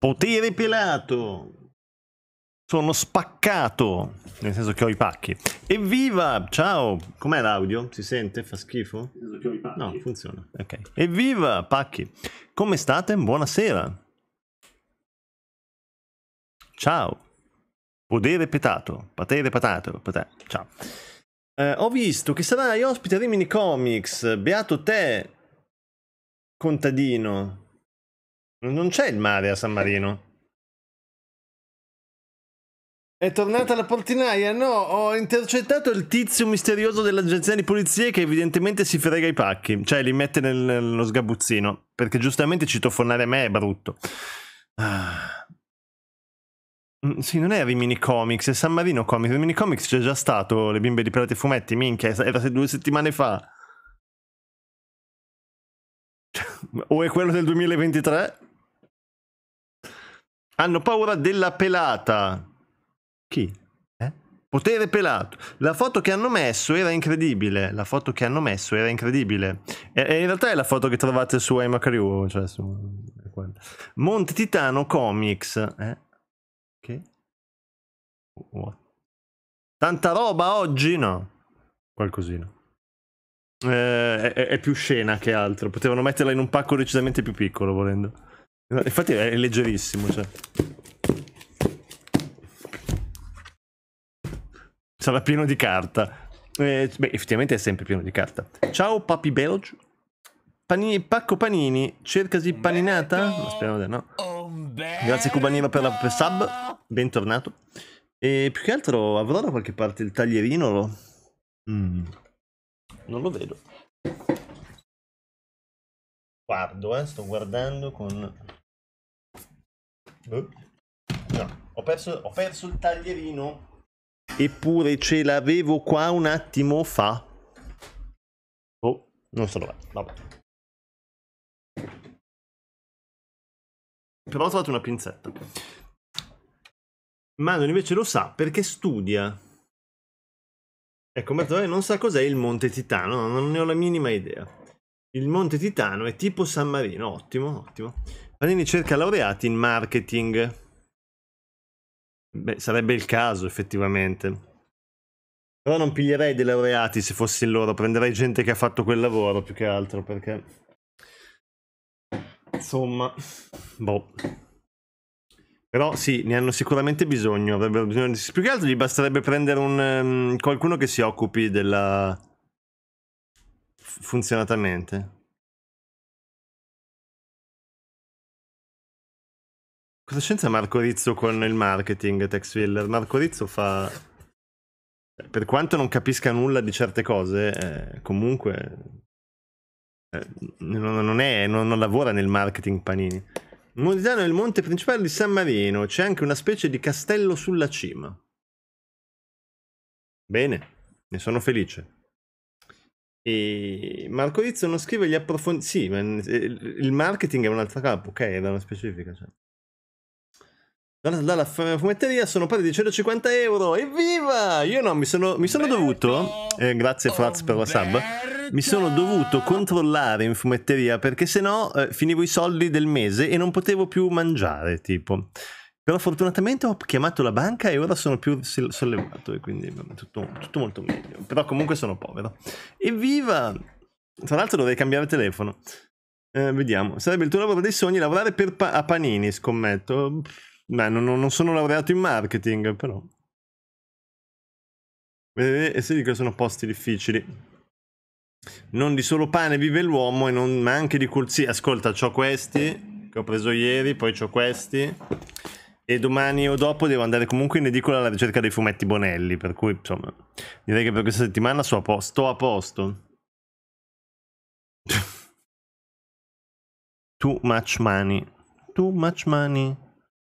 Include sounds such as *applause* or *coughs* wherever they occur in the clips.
Potere pelato! Sono spaccato, nel senso che ho i pacchi. Evviva! Ciao! Com'è l'audio? Si sente? Fa schifo? No, funziona. Ok. Evviva, pacchi! Come state? Buonasera! Ciao! potere petato, potere patato, patate. ciao. Eh, ho visto che sarai ospite a Rimini Comics, beato te, contadino. Non c'è il mare a San Marino. È tornata la portinaia? No, ho intercettato il tizio misterioso dell'agenzia di polizia che evidentemente si frega i pacchi, cioè li mette nel, nello sgabuzzino, perché giustamente citofonare a me è brutto. Ah. Mm, sì, non è Rimini Comics, è San Marino Comics. Rimini Comics c'è già stato, le bimbe di Pirati Fumetti, minchia, era due settimane fa. *laughs* o è quello del 2023? Hanno paura della pelata. Chi? Eh? Potere pelato. La foto che hanno messo era incredibile. La foto che hanno messo era incredibile. E, e in realtà è la foto che trovate su iMacrew. Cioè su... Eh, Monte Titano Comics. Eh? Okay. What? Tanta roba oggi? No. Qualcosina. Eh, è, è più scena che altro. Potevano metterla in un pacco decisamente più piccolo, volendo. Eh, infatti è leggerissimo, cioè. Sarà pieno di carta. Eh, beh, effettivamente è sempre pieno di carta. Ciao Papi Belge. Panini, pacco panini, cercasi paninata? No, speriamo di no. Oh, Grazie Cubanino per la per sub, bentornato. E più che altro avrò da qualche parte il taglierino? Lo... Mm. Non lo vedo. Guardo, eh, sto guardando con eh? No, ho perso, ho perso il taglierino. Eppure ce l'avevo qua un attimo fa. Oh, non so dov'è. Vabbè. Però ho trovato una pinzetta. Manon invece lo sa perché studia. Ecco, Bertolone non sa cos'è il Monte Titano, non ne ho la minima idea. Il Monte Titano è tipo San Marino, ottimo, ottimo. Panini cerca laureati in marketing. Beh, sarebbe il caso effettivamente. Però non piglierei dei laureati se fossi loro, prenderei gente che ha fatto quel lavoro più che altro perché... Insomma, boh. Però sì, ne hanno sicuramente bisogno, avrebbero bisogno di... Più che altro gli basterebbe prendere un, um, qualcuno che si occupi della... funzionatamente. Cosa c'entra Marco Rizzo con il marketing, Tex Willer? Marco Rizzo fa... Per quanto non capisca nulla di certe cose, eh, comunque eh, non, non, è, non, non lavora nel marketing Panini. Modigliano è il monte principale di San Marino, c'è anche una specie di castello sulla cima. Bene, ne sono felice. E Marco Rizzo non scrive gli approfondimenti. Sì, ma eh, il marketing è un'altra capo, ok, è una specifica. Cioè dalla fumetteria sono pari di 150 euro. Evviva! Io no, mi sono, mi sono dovuto. Eh, grazie, oh, Fratz, per la sub. Mi sono dovuto controllare in fumetteria perché sennò eh, finivo i soldi del mese e non potevo più mangiare. Tipo. Però fortunatamente ho chiamato la banca e ora sono più sollevato e quindi tutto, tutto molto meglio. Però comunque sono povero. Evviva! Tra l'altro dovrei cambiare telefono. Eh, vediamo. Sarebbe il tuo lavoro dei sogni lavorare pa- a panini, scommetto. Pff Beh, non, non sono laureato in marketing, però. Vedete, e si che sono posti difficili. Non di solo pane vive l'uomo, non, ma anche di colzi. Ascolta, ho questi che ho preso ieri, poi ho questi. E domani o dopo devo andare comunque in edicola alla ricerca dei fumetti Bonelli. Per cui, insomma, direi che per questa settimana sto a posto. a *laughs* posto. Too much money. Too much money.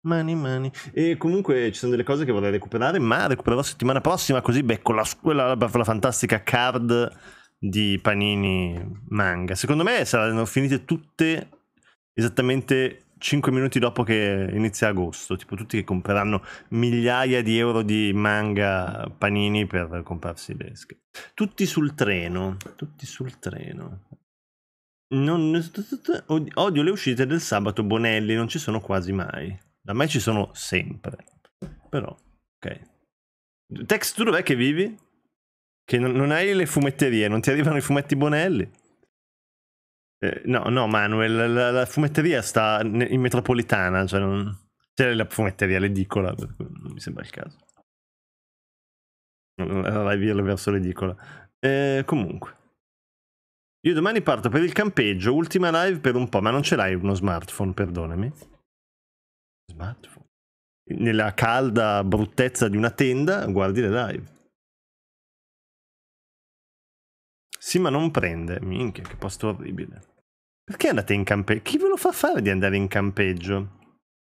Mani, mani. E comunque ci sono delle cose che vorrei recuperare, ma recupererò settimana prossima, così becco la, quella, la fantastica card di Panini Manga. Secondo me saranno finite tutte esattamente 5 minuti dopo che inizia agosto, tipo tutti che compreranno migliaia di euro di manga panini per comprarsi le schede. Tutti sul treno, tutti sul treno. Non... odio le uscite del sabato Bonelli, non ci sono quasi mai. Da me ci sono sempre. Però, ok. Tex, tu dov'è che vivi? Che non, non hai le fumetterie, non ti arrivano i fumetti Bonelli? Eh, no, no, Manuel, la, la fumetteria sta in metropolitana, cioè non... C'è la fumetteria, l'edicola, non mi sembra il caso. Vai via verso l'edicola. Eh, comunque. Io domani parto per il campeggio, ultima live per un po', ma non ce l'hai uno smartphone, perdonami. Smartphone. Nella calda bruttezza di una tenda guardi le live. Sì, ma non prende. Minchia, che posto orribile. Perché andate in campeggio? Chi ve lo fa fare di andare in campeggio?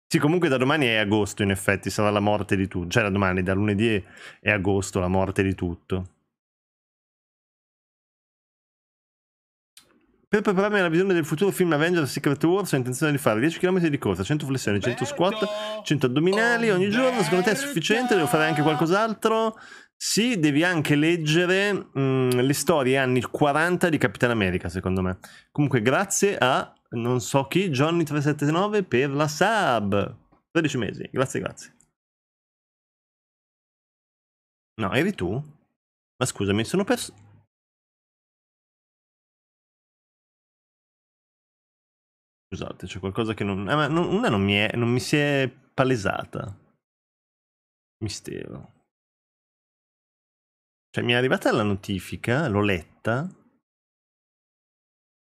Sì, comunque da domani è agosto, in effetti, sarà la morte di tutto. Cioè, da domani, da lunedì è agosto, la morte di tutto. Per prepararmi alla visione del futuro film Avengers Secret Wars ho intenzione di fare 10 km di corsa, 100 flessioni, 100 squat, 100 addominali ogni giorno. Secondo te è sufficiente? Devo fare anche qualcos'altro? Sì, devi anche leggere mh, mm, le storie anni 40 di Capitan America, secondo me. Comunque, grazie a non so chi, Johnny379 per la sub. 13 mesi, grazie, grazie. No, eri tu? Ma scusami, sono perso... Scusate, c'è qualcosa che non... Eh, non, una non mi, è, non mi si è palesata. Mistero. Cioè, mi è arrivata la notifica, l'ho letta.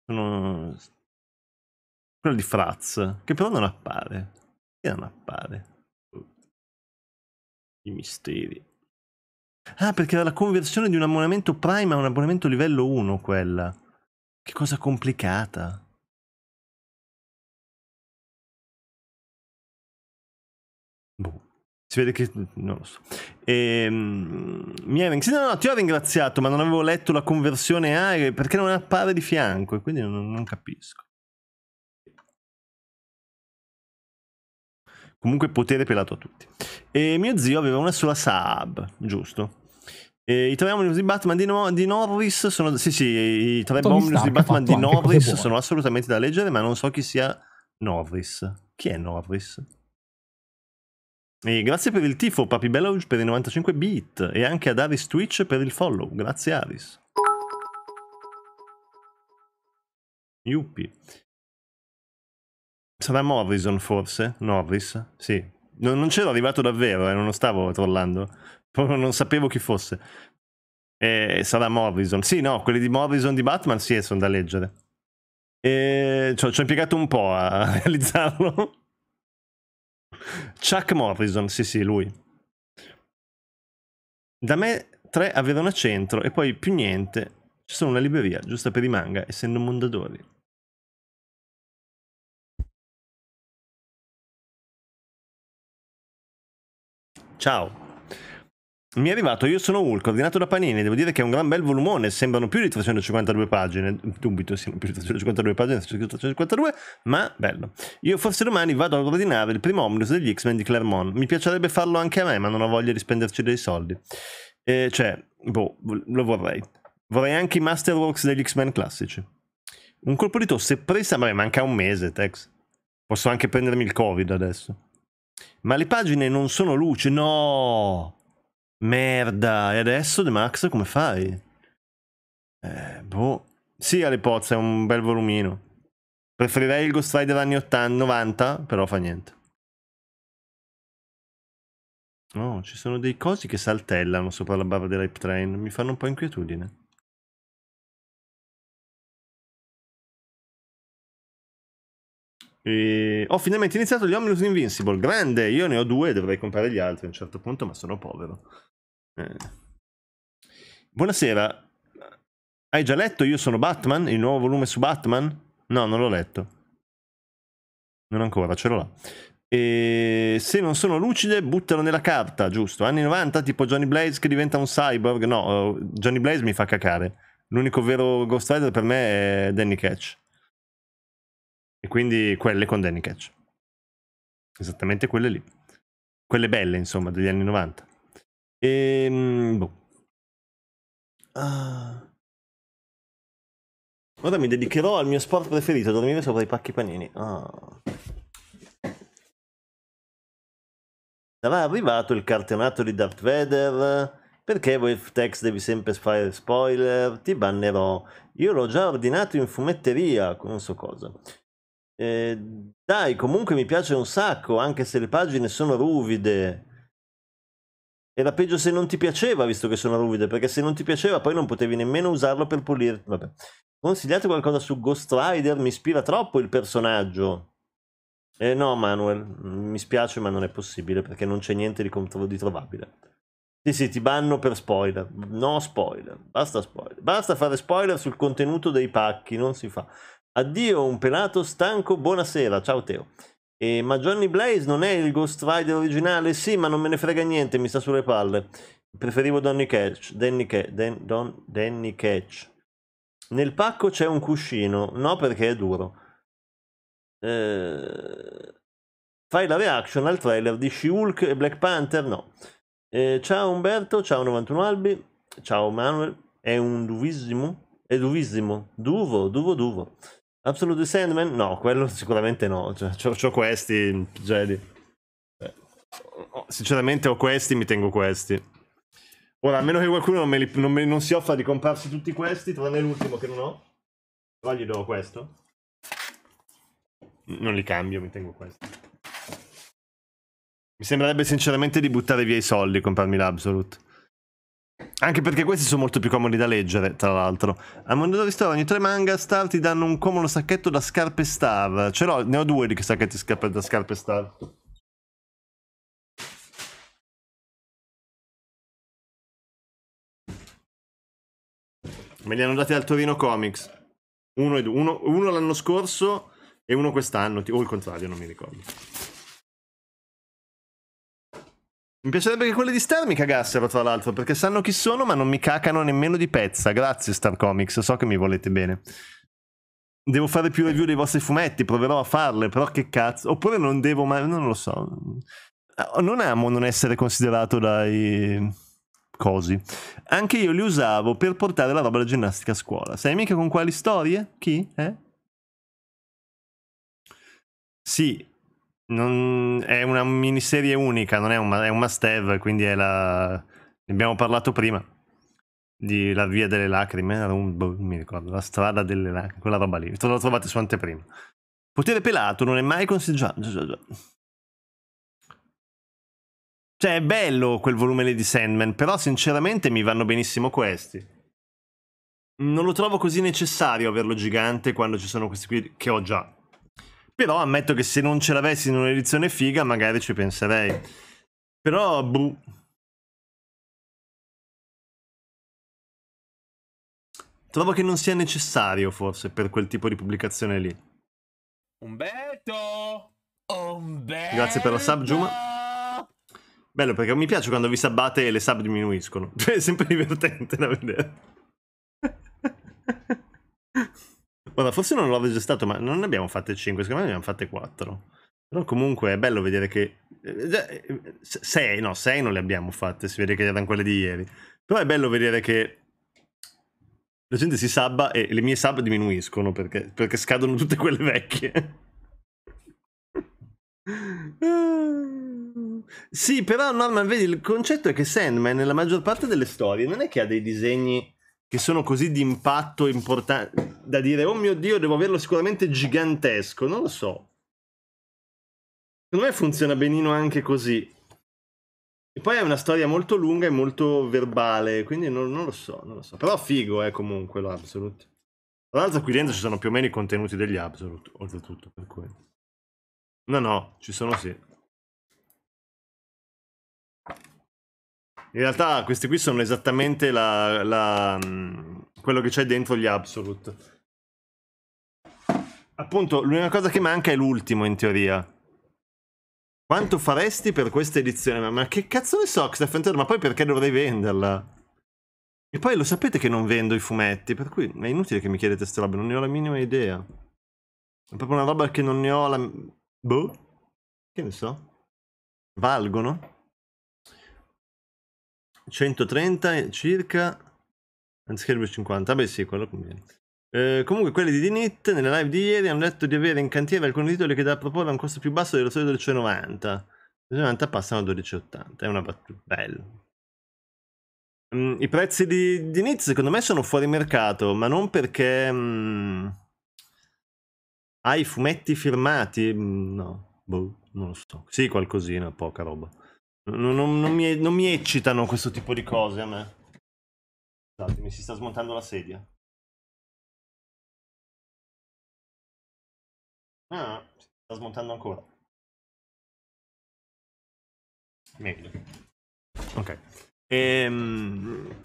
Sono... Quella di Fraz, che però non appare. Che non appare? I misteri. Ah, perché era la conversione di un abbonamento Prime a un abbonamento livello 1 quella. Che cosa complicata. Si vede che... Mm, non lo so. E, ehm, mi hai ringraziato. Sì, no, no, ti ho ringraziato, ma non avevo letto la conversione aerea perché non appare di fianco e quindi non, non capisco. Comunque potere pelato a tutti. E mio zio aveva una sola Saab, giusto? E I tre omnibus di Batman di, no- di, Norris sono... Sì, sì, i tre omnibus di Batman di Norris sono assolutamente da leggere, ma non so chi sia Norris. Chi è Norris? E grazie per il tifo, Papi Bellows per i 95 bit e anche ad Aris Twitch per il follow. Grazie Aris. Yuppie. Sarà Morrison forse? Norris? Sì. Non, non c'ero arrivato davvero, eh, non lo stavo trollando. Proprio non sapevo chi fosse. Eh, sarà Morrison. Sì, no, quelli di Morrison di Batman sì, eh, sono da leggere. E ci ho impiegato un po' a *laughs* realizzarlo. Chuck Morrison, sì sì, lui. Da me tre avevano a centro e poi più niente. Ci sono una libreria, giusta per i manga, essendo Mondadori. Ciao. Mi è arrivato Io sono Hulk, ordinato da Panini, devo dire che è un gran bel volumone, sembrano più di 352 pagine, dubito siano più di 352 pagine, 352, ma bello. Io forse domani vado a ordinare il primo omnibus degli X-Men di Clermont, mi piacerebbe farlo anche a me, ma non ho voglia di spenderci dei soldi. E eh, cioè, boh, lo vorrei. Vorrei anche i Masterworks degli X-Men classici. Un colpo di tosse presa, ma manca un mese, Tex. Posso anche prendermi il Covid adesso. Ma le pagine non sono luce, no! Merda, e adesso The Max come fai? Eh, boh. Sì, alle pozze, è un bel volumino. Preferirei il Ghost Rider anni 80, 90, però fa niente. No, oh, ci sono dei cosi che saltellano sopra la barra dell'hype train, mi fanno un po' inquietudine. E... Ho finalmente iniziato gli Omnibus Invincible, grande, io ne ho due, dovrei comprare gli altri a un certo punto, ma sono povero. Eh. Buonasera. Hai già letto Io sono Batman? Il nuovo volume su Batman? No, non l'ho letto. Non ancora, ce l'ho là. E se non sono lucide, buttalo nella carta, giusto? Anni 90, tipo Johnny Blaze che diventa un cyborg. No, eh, Johnny Blaze mi fa cacare. L'unico vero Ghost Rider per me è Danny Catch. E quindi quelle con Danny Catch. Esattamente quelle lì. Quelle belle, insomma, degli anni 90. Ehm, boh. ah. Ora mi dedicherò al mio sport preferito, dormire sopra i pacchi panini. Ah. Sarà arrivato il cartonato di Darth Vader? Perché Wolftex devi sempre fare spoiler? Ti bannerò. Io l'ho già ordinato in fumetteria, non so cosa. Eh, dai, comunque mi piace un sacco, anche se le pagine sono ruvide. Era peggio se non ti piaceva, visto che sono ruvide, perché se non ti piaceva poi non potevi nemmeno usarlo per pulirti. Vabbè. Consigliate qualcosa su Ghost Rider, mi ispira troppo il personaggio. Eh no, Manuel, mm, mi spiace, ma non è possibile perché non c'è niente di, contro- di trovabile. Sì, sì, ti banno per spoiler. No spoiler, basta spoiler. Basta fare spoiler sul contenuto dei pacchi, non si fa. Addio, un pelato stanco, buonasera, ciao Teo. Eh, ma Johnny Blaze non è il Ghost Rider originale? Sì, ma non me ne frega niente, mi sta sulle palle. Preferivo Donny Catch. Danny, Ca- Dan- Don- Danny Catch. Nel pacco c'è un cuscino. No, perché è duro. Eh... Fai la reaction al trailer di She-Hulk e Black Panther? No. Eh, ciao Umberto, ciao 91 Albi, ciao Manuel. È un duvissimo? È duvissimo. Duvo, duvo, duvo. Absolute Sandman? No, quello sicuramente no. Cioè, c'ho, c'ho questi Jedi. Eh, sinceramente ho questi, mi tengo questi. Ora, a meno che qualcuno non, li, non, me, non si offra di comprarsi tutti questi, tranne l'ultimo che non ho. Però gli do questo. Non li cambio, mi tengo questi. Mi sembrerebbe sinceramente di buttare via i soldi comprarmi l'Absolute. Anche perché questi sono molto più comodi da leggere, tra l'altro. Al di Store ogni tre manga star ti danno un comodo sacchetto da scarpe star. Ce l'ho, ne ho due di sacchetti scarpe, da scarpe star. Me li hanno dati al Torino Comics. Uno, uno, uno l'anno scorso e uno quest'anno, o il contrario, non mi ricordo. Mi piacerebbe che quelle di Stern mi cagassero, tra l'altro, perché sanno chi sono, ma non mi cacano nemmeno di pezza. Grazie, Star Comics, so che mi volete bene. Devo fare più review dei vostri fumetti, proverò a farle, però che cazzo. Oppure non devo mai, non lo so. Non amo non essere considerato dai cosi. Anche io li usavo per portare la roba da ginnastica a scuola. Sai mica con quali storie? Chi? Eh? Sì, non, è una miniserie unica, non è un, è un must have, quindi è la... Ne abbiamo parlato prima, di La Via delle Lacrime, un, boh, mi ricordo, La Strada delle Lacrime, quella roba lì, la trovate su anteprima. Potere pelato non è mai consigliato. Cioè è bello quel volume lì di Sandman, però sinceramente mi vanno benissimo questi. Non lo trovo così necessario averlo gigante quando ci sono questi qui che ho già. Però ammetto che se non ce l'avessi in un'edizione figa magari ci penserei. Però, buh. Trovo che non sia necessario forse per quel tipo di pubblicazione lì. Umberto! Umberto! Grazie per la sub, Juma. Bello perché mi piace quando vi sabbate e le sub diminuiscono. *laughs* È sempre divertente da vedere. *laughs* Guarda, forse non l'ho registrato, ma non ne abbiamo fatte 5, secondo me ne abbiamo fatte 4. Però comunque è bello vedere che... 6, eh, eh, no, 6 non le abbiamo fatte, si vede che erano quelle di ieri. Però è bello vedere che la gente si sabba e le mie sub diminuiscono perché, perché scadono tutte quelle vecchie. *laughs* sì, però Norman, vedi, il concetto è che Sandman nella maggior parte delle storie non è che ha dei disegni che sono così di impatto importante da dire oh mio dio devo averlo sicuramente gigantesco non lo so secondo me funziona benino anche così e poi è una storia molto lunga e molto verbale quindi non, non lo so non lo so però figo è eh, comunque l'Absolute tra l'altro qui dentro ci sono più o meno i contenuti degli Absolute oltretutto per cui no no ci sono sì In realtà questi qui sono esattamente la, la, mm, quello che c'è dentro gli Absolute. Appunto, l'unica cosa che manca è l'ultimo in teoria. Quanto faresti per questa edizione? Ma che cazzo ne so, Stefan Ma poi perché dovrei venderla? E poi lo sapete che non vendo i fumetti, per cui è inutile che mi chiedete queste robe, non ne ho la minima idea. È proprio una roba che non ne ho la... Boh? Che ne so? Valgono? 130 circa, anziché 50 beh sì, quello conviene. Eh, comunque quelli di Dinit nella live di ieri hanno detto di avere in cantiere alcuni titoli che da proporre a un costo più basso dello solito 1290 190. passano a 12,80, è una battuta, bello. Mm, I prezzi di, Dinit secondo me sono fuori mercato, ma non perché mm, hai fumetti firmati, mm, no, boh, non lo so. Sì, qualcosina, poca roba. Non, non, non, mi, non, mi, eccitano questo tipo di cose a me. Scusate, mi si sta smontando la sedia. Ah, si sta smontando ancora. Meglio. Ok. Ehm,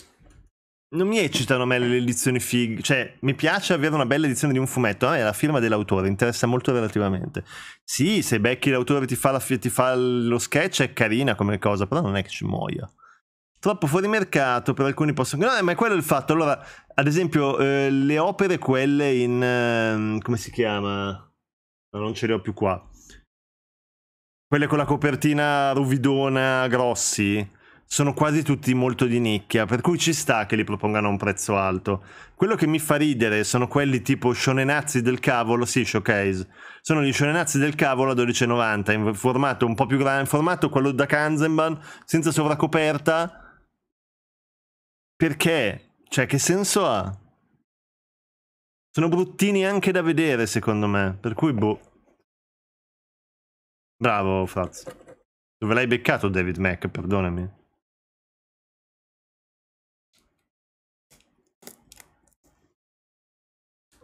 non mi eccitano a me le edizioni fig. cioè mi piace avere una bella edizione di un fumetto, a eh, me la firma dell'autore interessa molto relativamente. Sì, se becchi l'autore ti fa, la fi- ti fa lo sketch è carina come cosa, però non è che ci muoia. Troppo fuori mercato per alcuni possono... No, eh, ma è quello il fatto. Allora, ad esempio, eh, le opere quelle in... Eh, come si chiama? non ce le ho più qua. Quelle con la copertina ruvidona, grossi sono quasi tutti molto di nicchia, per cui ci sta che li propongano a un prezzo alto. Quello che mi fa ridere sono quelli tipo shonenazzi del cavolo, sì, showcase. Sono gli shonenazzi del cavolo a 12,90 in formato un po' più grande, in formato quello da Kanzenban, senza sovracoperta. Perché? Cioè, che senso ha? Sono bruttini anche da vedere, secondo me, per cui boh. Bravo, Fraz. Dove l'hai beccato David Mac? perdonami.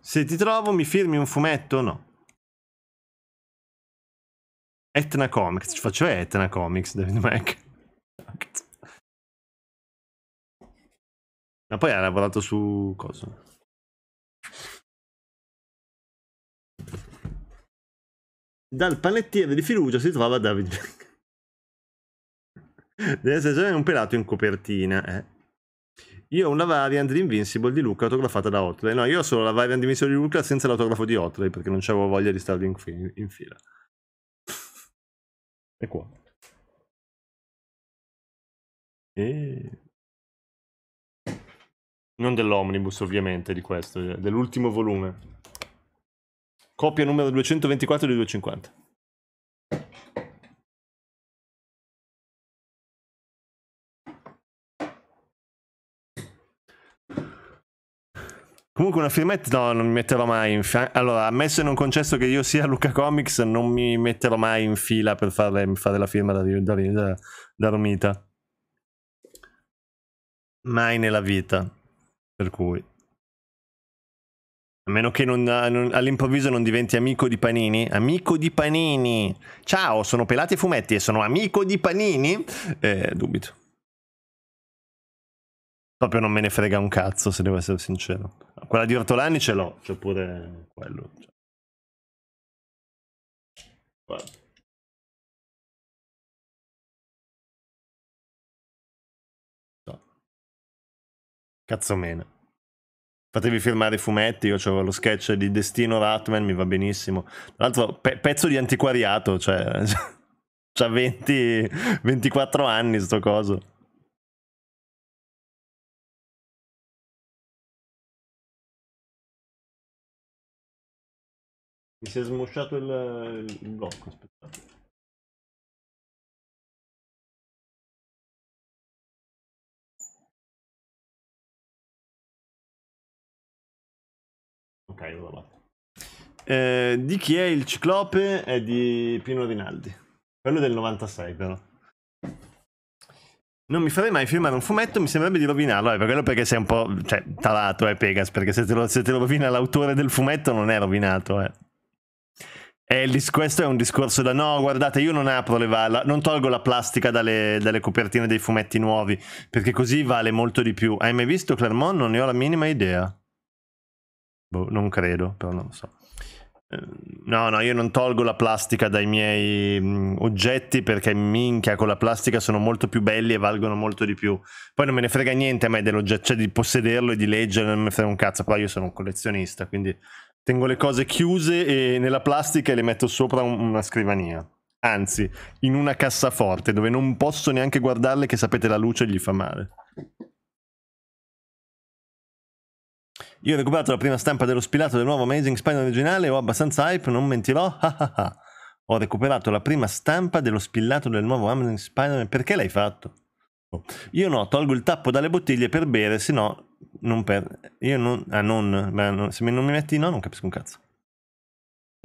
Se ti trovo mi firmi un fumetto? No. Etna Comics, ci faccio Etna Comics, David Mac. Ma poi ha lavorato su cosa? Dal panettiere di Filugia si trova David Mac. Deve essere un pelato in copertina, eh. Io ho una variant di Invincible di Luca autografata da Otley. No, io ho solo la variant di Invincible di Luca senza l'autografo di Otley perché non c'avevo voglia di starvi in, fi- in fila. *laughs* E qua. E... Non dell'omnibus ovviamente, di questo, eh, dell'ultimo volume. Copia numero 224 di 250. Comunque una firmetta no, non mi metterò mai in fila. Allora, ammesso e non concesso che io sia *laughs* Luca Comics, non mi metterò mai in fila per fare, fare la firma da, da, da, da Romita. Mai nella vita. Per cui. A meno che non, non, all'improvviso non diventi amico di Panini. Amico di Panini! Ciao, sono Pelati e Fumetti e sono amico di Panini? Eh, dubito. Proprio non me ne frega un cazzo, se devo essere sincero quella di Ortolani ce l'ho, c'è pure quello. Cioè, guarda. Cioè. Cazzo meno. Fatevi firmare i fumetti, io ho lo sketch di Destino Ratman, mi va benissimo. Tra l'altro, pe- pezzo di antiquariato, cioè... *laughs* C'ha 20, 24 anni sto coso. Mi si è smosciato il, il blocco, aspettate. Ok, voilà. Eh, di chi è il ciclope? È di Pino Rinaldi. Quello del 96 però. Non mi farei mai firmare un fumetto, mi sembrerebbe di rovinarlo, eh, quello perché sei un po' cioè, talato, eh, Pegas, perché se te, lo, se te lo rovina l'autore del fumetto non è rovinato, eh. Eh, questo è un discorso da no, guardate, io non apro le valla, non tolgo la plastica dalle, dalle, copertine dei fumetti nuovi, perché così vale molto di più. Hai mai visto Clermont? Non ne ho la minima idea. Boh, non credo, però non lo so. Ehm, no, no, io non tolgo la plastica dai miei mm, oggetti perché minchia, con la plastica sono molto più belli e valgono molto di più. Poi non me ne frega niente a me dell'oggetto, cioè di possederlo e di leggere, non me ne frega un cazzo, però io sono un collezionista, quindi Tengo le cose chiuse e nella plastica e le metto sopra una scrivania. Anzi, in una cassaforte dove non posso neanche guardarle che sapete la luce gli fa male. Io ho recuperato la prima stampa dello spilato del nuovo Amazing Spider-Man originale, ho abbastanza hype, non mentirò. *laughs* ho recuperato la prima stampa dello spillato del nuovo Amazing Spider-Man. Perché l'hai fatto? Boh. Io no, tolgo il tappo dalle bottiglie per bere, se no non per... Io non... Ah, non... Beh, non... Se non mi metti no non capisco un cazzo.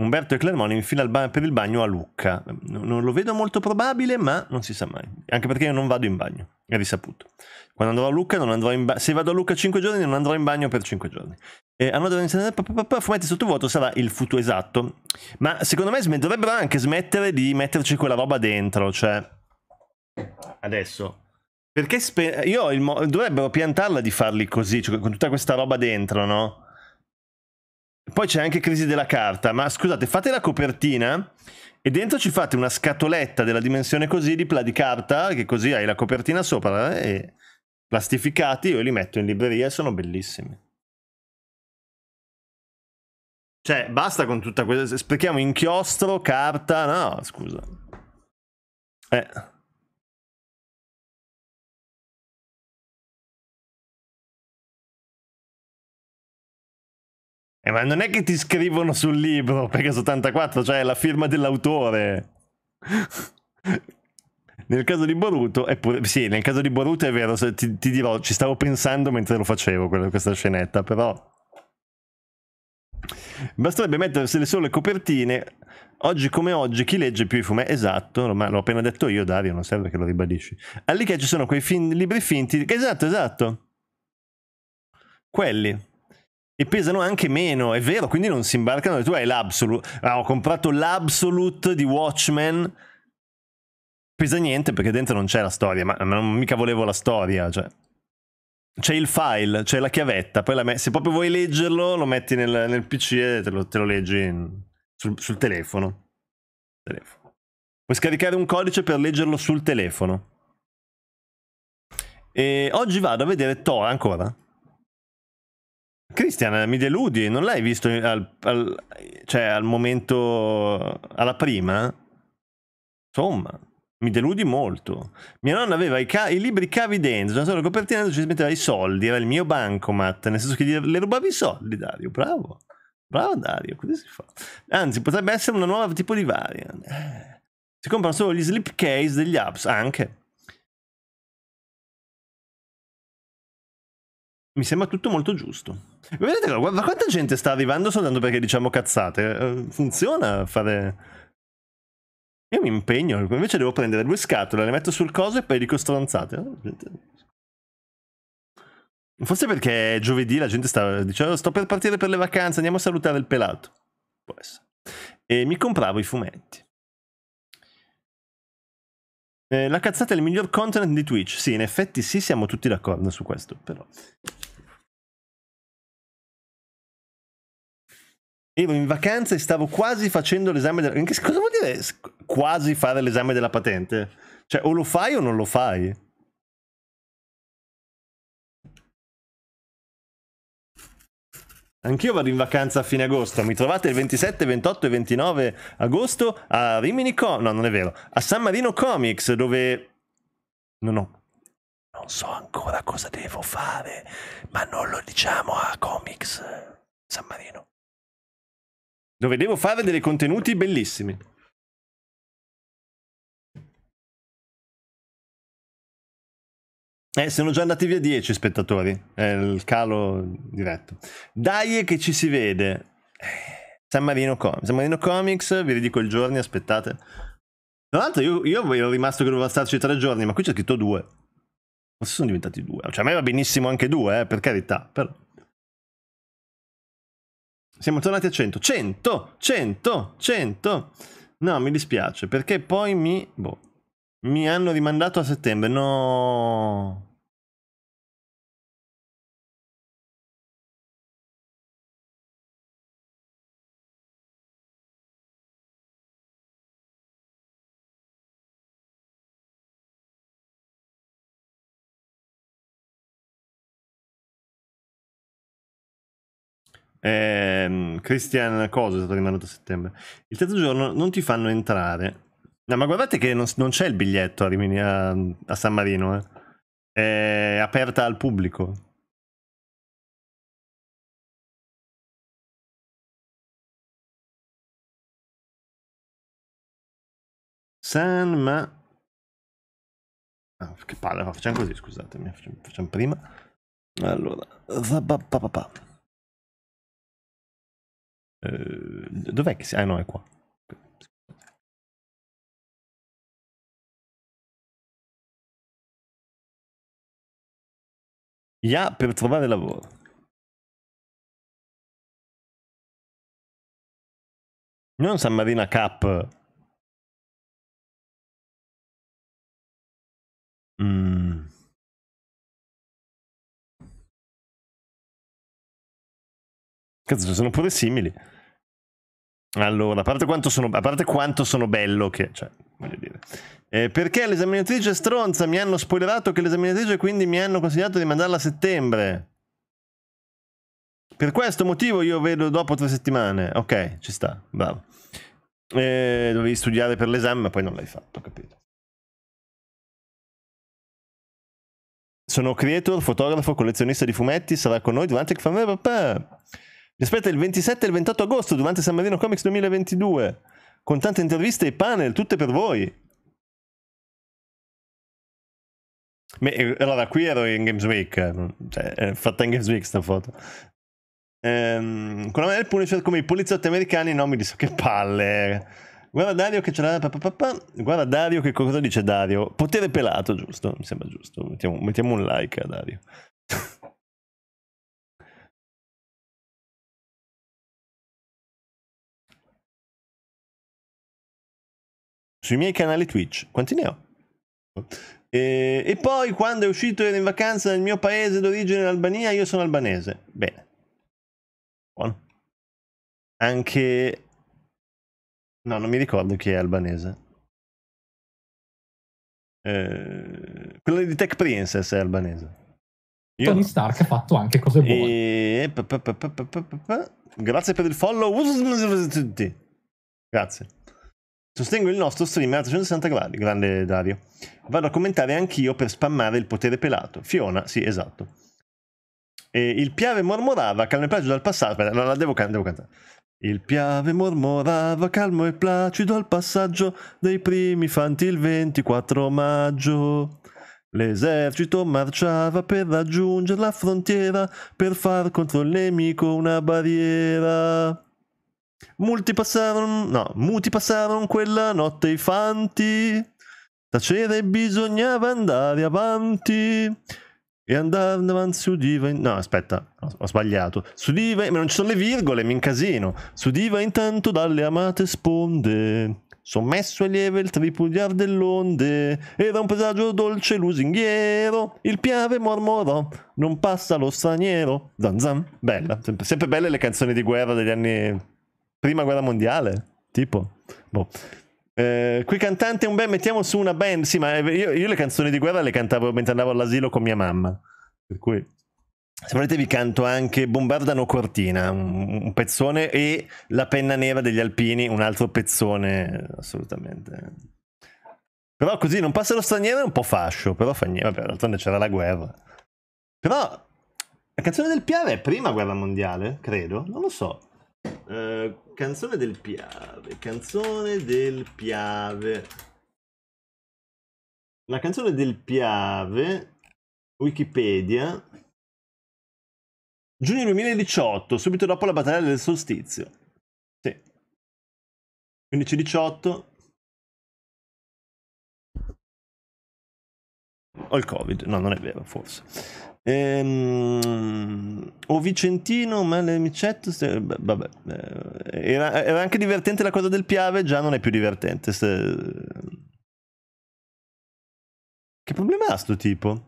Umberto e Clermoni in fila ba- per il bagno a Lucca. Non, lo vedo molto probabile, ma non si sa mai. Anche perché io non vado in bagno, è risaputo. Quando andrò a Lucca non andrò in bagno. Se vado a Lucca 5 giorni non andrò in bagno per 5 giorni. Eh, hanno dovuto iniziare fumetti sottovuoto sarà il futuro esatto. Ma secondo me dovrebbero anche smettere di metterci quella roba dentro, cioè adesso perché spe- io mo- dovrebbero piantarla di farli così, cioè con tutta questa roba dentro, no? Poi c'è anche crisi della carta, ma scusate, fate la copertina e dentro ci fate una scatoletta della dimensione così di, pla- di carta, che così hai la copertina sopra eh, e plastificati, io li metto in libreria e sono bellissimi. Cioè, basta con tutta questa... Sprechiamo inchiostro, carta, no, scusa. Eh... Eh, ma non è che ti scrivono sul libro Pegasus 84, cioè la firma dell'autore. nel caso di Boruto, eppure, sì, nel caso di Boruto è vero, ti, ti dirò, ci stavo pensando mentre lo facevo quella, questa scenetta, però... Basterebbe mettersele solo le copertine. Oggi come oggi, chi legge più i fumetti? Esatto, ma l'ho appena detto io, Dario, non serve che lo ribadisci. All'Ikea ci sono quei fin libri finti. Esatto, esatto. Quelli e pesano anche meno, è vero, quindi non si imbarcano. Tu hai l'Absolute. Ah, ho comprato l'Absolute di Watchmen. Pesa niente perché dentro non c'è la storia, ma non mica volevo la storia, cioè. C'è il file, c'è la chiavetta, poi la se proprio vuoi leggerlo lo metti nel, nel PC e te lo, te lo leggi in, sul, sul telefono. telefono. Puoi scaricare un codice per leggerlo sul telefono. E oggi vado a vedere Thor ancora. Cristian, mi deludi, non l'hai visto al, al, cioè al momento, alla prima? Insomma, mi deludi molto. Mia nonna aveva i, ca- i libri cavi dentro, una sola copertina dove ci metteva i soldi, era il mio bancomat, nel senso che le rubavi i soldi, Dario, bravo. Bravo Dario, così si fa. Anzi, potrebbe essere una nuova tipo di variant. Si comprano solo gli slipcase degli apps, anche. Mi sembra tutto molto giusto. Vedete, guarda quanta gente sta arrivando soltanto perché diciamo cazzate. Eh, funziona fare... Io mi impegno, invece devo prendere due scatole, le metto sul coso e poi dico stronzate. Oh, Forse perché giovedì la gente sta dicendo oh, sto per partire per le vacanze, andiamo a salutare il pelato. Può essere. E mi compravo i fumetti. Eh, la cazzata è il miglior content di Twitch. Sì, in effetti sì, siamo tutti d'accordo su questo, però. ero in vacanza e stavo quasi facendo l'esame della... Cosa vuol dire quasi fare l'esame della patente? Cioè, o lo fai o non lo fai. Anch'io vado in vacanza a fine agosto. Mi trovate il 27, 28 e 29 agosto a Rimini Com... No, non è vero. A San Marino Comics, dove... non ho Non so ancora cosa devo fare, ma non lo diciamo a Comics San Marino dove devo fare dei contenuti bellissimi. Eh, sono già andati via 10 spettatori, è il calo diretto. Dai che ci si vede. San Marino, Com- San Marino Comics, vi ridico il giorno, aspettate. Tra l'altro io, io ero rimasto che doveva starci tre giorni, ma qui c'è scritto due. Forse sono diventati due. Cioè a me va benissimo anche due, eh, per carità, però... Siamo tornati a 100. 100! 100! 100! No, mi dispiace, perché poi mi... Boh. Mi hanno rimandato a settembre. No! Eh, Christian Cosa è stato rimandato a settembre. Il terzo giorno non ti fanno entrare. No, ma guardate che non, non c'è il biglietto a, Rimini, a, a San Marino. Eh. È aperta al pubblico. San Ma... Ah, che palle, facciamo così, scusatemi, facciamo, facciamo prima. Allora, eh, dov'è che si... Ah no, è qua. Ya yeah, per trovare lavoro. Non San Marina Cap. Mmm. Cazzo, sono pure simili. Allora, a parte quanto sono, parte quanto sono bello che... Cioè, voglio dire... Eh, perché l'esaminatrice stronza mi hanno spoilerato che l'esaminatrice quindi mi hanno consigliato di mandarla a settembre. Per questo motivo io vedo dopo tre settimane. Ok, ci sta, bravo. Eh, dovevi studiare per l'esame ma poi non l'hai fatto, capito? Sono creator, fotografo, collezionista di fumetti, sarà con noi durante il Family Papà. Vi il 27 e il 28 agosto durante San Marino Comics 2022, con tante interviste e panel, tutte per voi. Eh, allora, qui ero in Games Week, eh, cioè, è fatta in Games Week sta foto. Ehm, con la mano del Punisher come i poliziotti americani, no, mi dice che palle. Guarda Dario che ce l'ha. Guarda Dario che cosa dice Dario. Potere pelato, giusto? Mi sembra giusto. Mettiamo, mettiamo un like a Dario. *laughs* sui miei canali Twitch. Quanti ne ho? E, e poi quando è uscito ero in vacanza nel mio paese d'origine, l'Albania, io sono albanese. Bene. Buono. Anche... No, non mi ricordo chi è albanese. Eh, quello di Tech Princess è albanese. Io Tony Stark ha fatto anche cose buone. E... Grazie per il follow. Grazie. Sostengo il nostro stream a 360 gradi, grande Dario. Vado a commentare anch'io per spammare il potere pelato. Fiona, sì, esatto. E il piave mormorava, calmo e placido al passaggio. Aspetta, no, la devo, can- devo cantare. Il piave mormorava, calmo e placido al passaggio dei primi fanti il 24 maggio. L'esercito marciava per raggiungere la frontiera, per far contro il nemico una barriera. Multi passarono, no, muti passarono quella notte i fanti. Tacere bisognava andare avanti. E andare avanti su diva. In... No, aspetta, ho sbagliato. Sudiva, In... Ma non ci sono le virgole, mi incasino. Su diva intanto dalle amate sponde. Sommesso e lieve il tripudiar dell'onde. Era un paesaggio dolce lusinghiero. Il piave mormorò. Non passa lo straniero. Zan zan. Bella. sempre belle le canzoni di guerra degli anni prima guerra mondiale, tipo. Boh. Eh, qui cantante un bel, mettiamo su una band. Sì, ma eh, io, io, le canzoni di guerra le cantavo mentre andavo all'asilo con mia mamma. Per cui, se volete, vi canto anche Bombardano Cortina, un, un pezzone, e La penna nera degli alpini, un altro pezzone, assolutamente. Però così non passa lo straniero è un po' fascio, però fa niente, vabbè, d'altronde c'era la guerra. Però la canzone del Piave è prima guerra mondiale, credo, non lo so. Uh, canzone del Piave, canzone del Piave. La canzone del Piave, Wikipedia, giugno 2018, subito dopo la battaglia del solstizio. Sì. 15-18. Ho il Covid, no, non è vero, forse. Ehm, o Vicentino, ma le micette. Se, vabbè, eh, era, era, anche divertente la cosa del Piave, già non è più divertente. Se... Che problema ha sto tipo?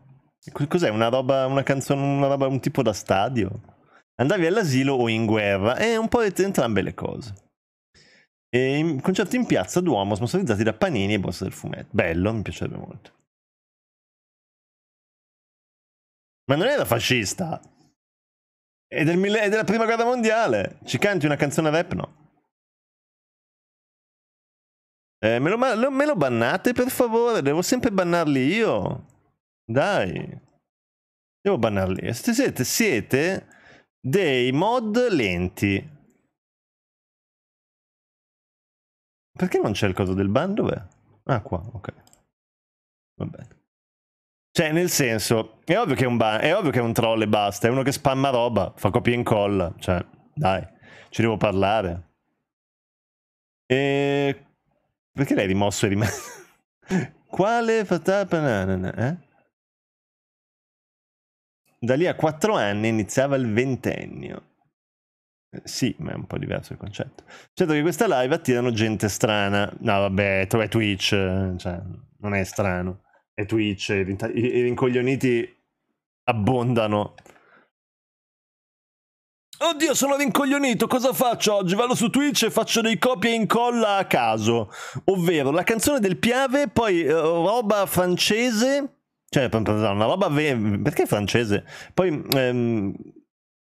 Cos'è una roba, una canzone, una roba, un tipo da stadio? Andavi all'asilo o in guerra? È eh, un po' entrambe le cose. E concerti in piazza Duomo sponsorizzati da Panini e Borsa del Fumetto. Bello, mi piacerebbe molto. ma non era fascista. È, del mille... è della prima guerra mondiale. Ci canti una canzone rap, no? Eh, me, lo, me lo bannate per favore? Devo sempre bannarli io. Dai. Devo bannarli. Siete, siete dei mod lenti. Perché non c'è il coso del ban? Dov'è? Ah, qua, ok. Va bene. Cioè, nel senso, è ovvio che è un, ba- è ovvio che è un troll e basta. È uno che spamma roba, fa copia e incolla. Cioè, dai, ci devo parlare. E... Perché l'hai rimosso e rimesso? *laughs* Quale fatà banana, eh? Da lì a 4 anni iniziava il ventennio. Eh, sì, ma è un po' diverso il concetto. Certo che questa live attirano gente strana. No, vabbè, è Twitch, cioè, non è strano e Twitch, e i, rincoglioniti abbondano. Oddio, sono rincoglionito, cosa faccio oggi? Vado su Twitch e faccio dei copie e incolla a caso. Ovvero, la canzone del Piave, poi eh, roba francese... Cioè, una roba... Ve- perché francese? Poi... Ehm,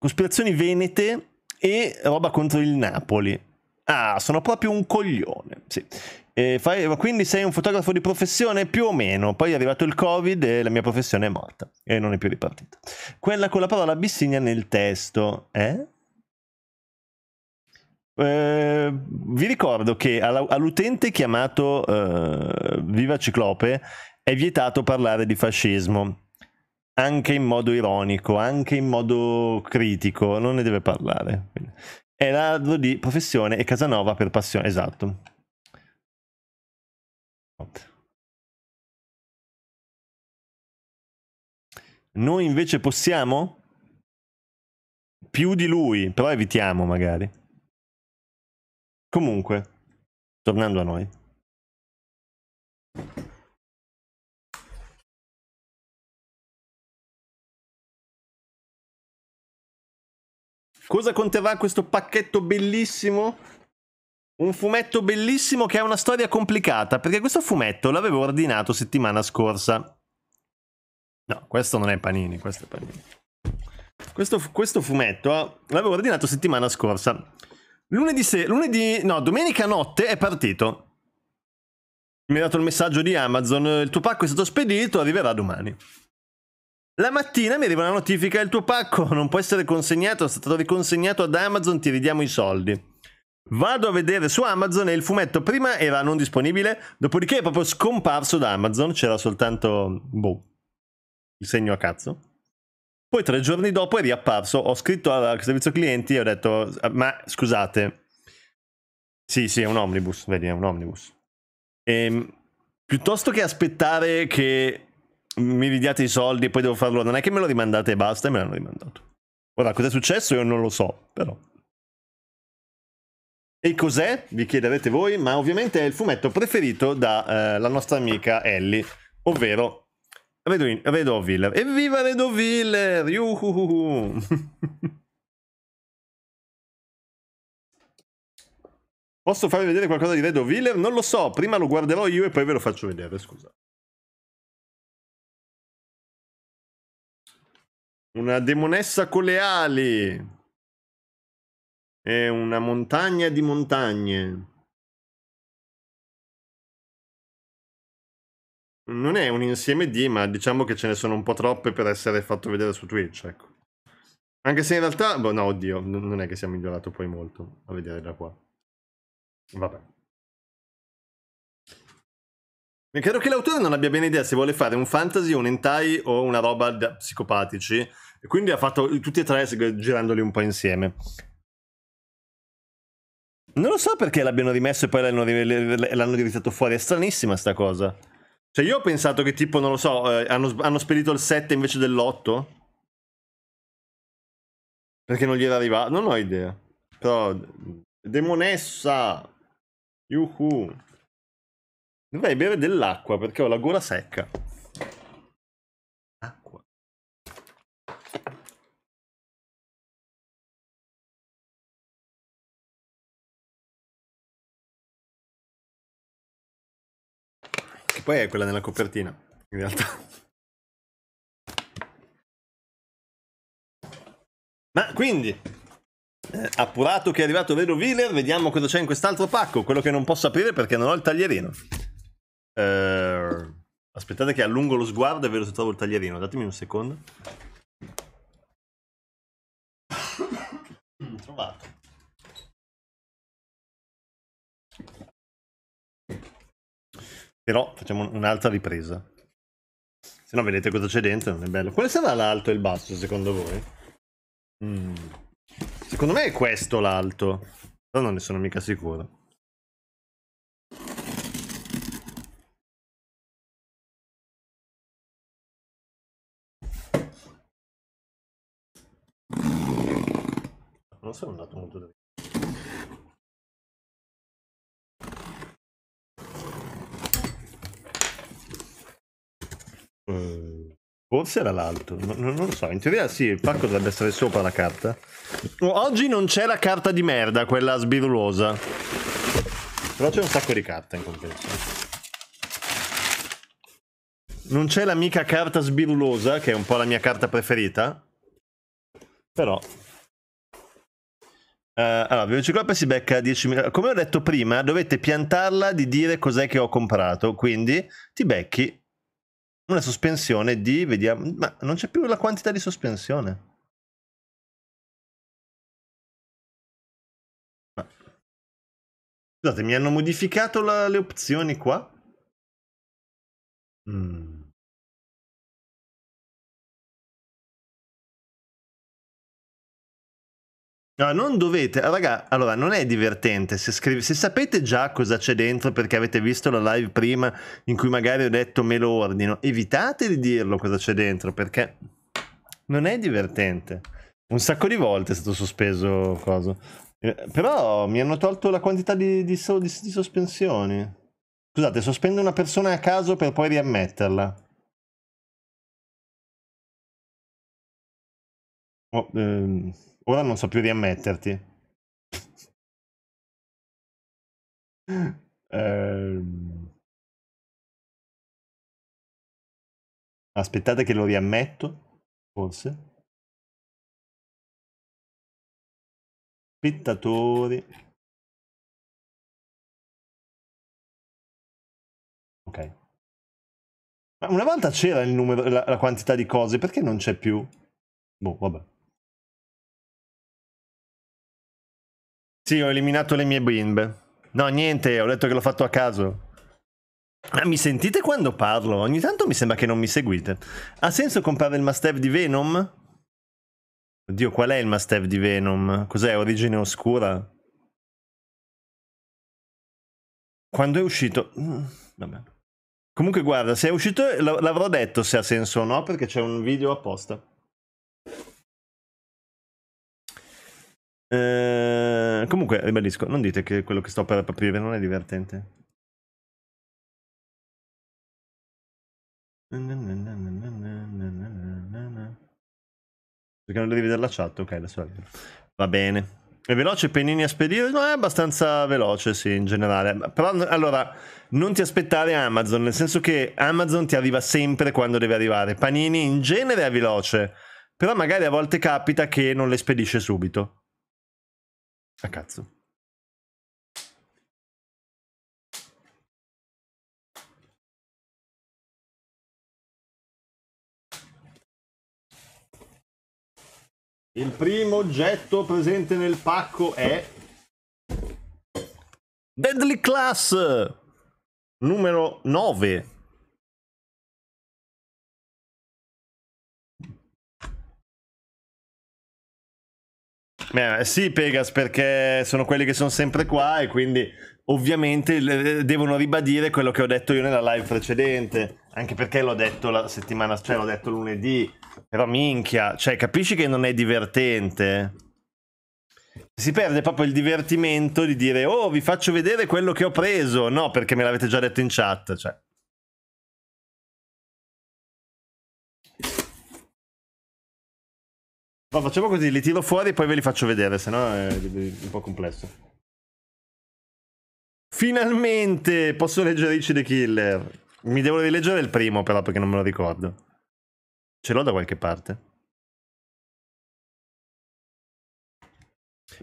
cospirazioni venete e roba contro il Napoli. Ah, sono proprio un coglione. Sì. Fai, quindi sei un fotografo di professione più o meno. Poi è arrivato il Covid e la mia professione è morta e non è più ripartita. Quella con la parola Abissinia nel testo, eh? Eh, vi ricordo che all'utente chiamato eh, Viva Ciclope è vietato parlare di fascismo, anche in modo ironico, anche in modo critico, non ne deve parlare. È ladro di professione e Casanova per passione, esatto. Noi invece possiamo? Più di lui, però evitiamo magari. Comunque, tornando a noi. Cosa conterrà questo pacchetto bellissimo? Un fumetto bellissimo che ha una storia complicata, perché questo fumetto l'avevo ordinato settimana scorsa. No, questo non è Panini, questo è Panini. Questo, questo fumetto l'avevo ordinato settimana scorsa. Lunedì, se- lunedì, no, domenica notte è partito. Mi ha dato il messaggio di Amazon, il tuo pacco è stato spedito, arriverà domani. La mattina mi arriva una notifica, il tuo pacco non può essere consegnato, è stato riconsegnato ad Amazon, ti ridiamo i soldi. Vado a vedere su Amazon e il fumetto prima era non disponibile, dopodiché è proprio scomparso da Amazon, c'era soltanto, boh, il segno a cazzo. Poi tre giorni dopo è riapparso, ho scritto al servizio clienti e ho detto, ma scusate, sì sì è un omnibus, vedi è un omnibus. E, ehm, piuttosto che aspettare che mi ridiate i soldi e poi devo farlo, non è che me lo rimandate e basta e me l'hanno rimandato. Ora, cos'è successo io non lo so, però. E cos'è? Vi chiederete voi, ma ovviamente è il fumetto preferito dalla eh, nostra amica Ellie, ovvero Redwin, Redoviller. Evviva Redoviller! Yuhuhuhu! *laughs* Posso farvi vedere qualcosa di Redoviller? Non lo so, prima lo guarderò io e poi ve lo faccio vedere, scusa. Una demonessa con le ali! È una montagna di montagne. Non è un insieme di, ma diciamo che ce ne sono un po' troppe per essere fatto vedere su Twitch, ecco. Anche se in realtà, boh, no, oddio, non è che sia migliorato poi molto a vedere da qua. Vabbè. E credo che l'autore non abbia bene idea se vuole fare un fantasy, un hentai o una roba da psicopatici. E quindi ha fatto tutti e tre girandoli un po' insieme. Non lo so perché l'abbiano rimesso e poi l'hanno, l'hanno rivisato fuori. È stranissima sta cosa. Cioè, io ho pensato che, tipo, non lo so, eh, hanno, hanno, spedito il 7 invece dell'8. Perché non gli era arrivato. Non ho idea. Però. Demonessa! Yuhu! Dovrei bere dell'acqua perché ho la gola secca. poi è quella nella copertina, in realtà. *laughs* Ma quindi, eh, appurato che è arrivato vero Wheeler, vediamo cosa c'è in quest'altro pacco. Quello che non posso aprire perché non ho il taglierino. Eh, aspettate che allungo lo sguardo e vedo se trovo il taglierino. Datemi un secondo. *coughs* Trovato. Però facciamo un'altra ripresa. Se no vedete cosa c'è dentro, non è bello. Quale sarà l'alto e il basso secondo voi? Mm. Secondo me è questo l'alto. Però non ne sono mica sicuro. Non sono andato molto dritto. Ehm, forse era l'altro, no, non lo so. In teoria sì, il pacco dovrebbe essere sopra la carta. oggi non c'è la carta di merda, quella sbirullosa. Però c'è un sacco di carta in compenso. Non c'è l'amica carta sbirullosa, che è un po' la mia carta preferita. Però... Uh, allora, Velocicolpa si becca 10.000... Come ho detto prima, dovete piantarla di dire cos'è che ho comprato, quindi ti becchi una sospensione di, vediamo, ma non c'è più la quantità di sospensione. Ma... Scusate, mi hanno modificato la, le opzioni qua? Mm. No, non dovete, ah, raga, allora non è divertente se, scrivi, se sapete già cosa c'è dentro perché avete visto la live prima in cui magari ho detto me lo ordino, evitate di dirlo cosa c'è dentro perché non è divertente. Un sacco di volte è stato sospeso cosa. Eh, però mi hanno tolto la quantità di, di, di, di sospensioni. Scusate, sospendo una persona a caso per poi riammetterla. Oh, ehm, ora non so più riammetterti. *laughs* eh, aspettate che lo riammetto, forse. Spettatori. Ok. Ma una volta c'era il numero, la, la quantità di cose, perché non c'è più? Boh, vabbè. Sì, ho eliminato le mie bimbe. No, niente, ho detto che l'ho fatto a caso. Ah, mi sentite quando parlo? Ogni tanto mi sembra che non mi seguite. Ha senso comprare il must have di Venom? Oddio, qual è il must have di Venom? Cos'è? Origine oscura? Quando è uscito... Mm, vabbè. Comunque guarda, se è uscito l'avrò detto se ha senso o no perché c'è un video apposta. Eh, comunque, ribadisco, non dite che quello che sto per aprire non è divertente. Perché non devi vedere la chat? Ok, adesso la vedo. Va bene. È veloce Penini a spedire? No, è abbastanza veloce, sì, in generale. Però, allora, non ti aspettare Amazon, nel senso che Amazon ti arriva sempre quando deve arrivare. Panini in genere è veloce, però magari a volte capita che non le spedisce subito. A cazzo. Il primo oggetto presente nel pacco è Deadly Class numero 9 Beh, sì, Pegas, perché sono quelli che sono sempre qua e quindi ovviamente devono ribadire quello che ho detto io nella live precedente. Anche perché l'ho detto la settimana, cioè l'ho detto lunedì. Però minchia, cioè capisci che non è divertente? Si perde proprio il divertimento di dire oh vi faccio vedere quello che ho preso. No, perché me l'avete già detto in chat. Cioè. Ma facciamo così, li tiro fuori e poi ve li faccio vedere, sennò è un po' complesso. Finalmente posso leggere Ricci the Killer. Mi devo rileggere il primo però perché non me lo ricordo. Ce l'ho da qualche parte.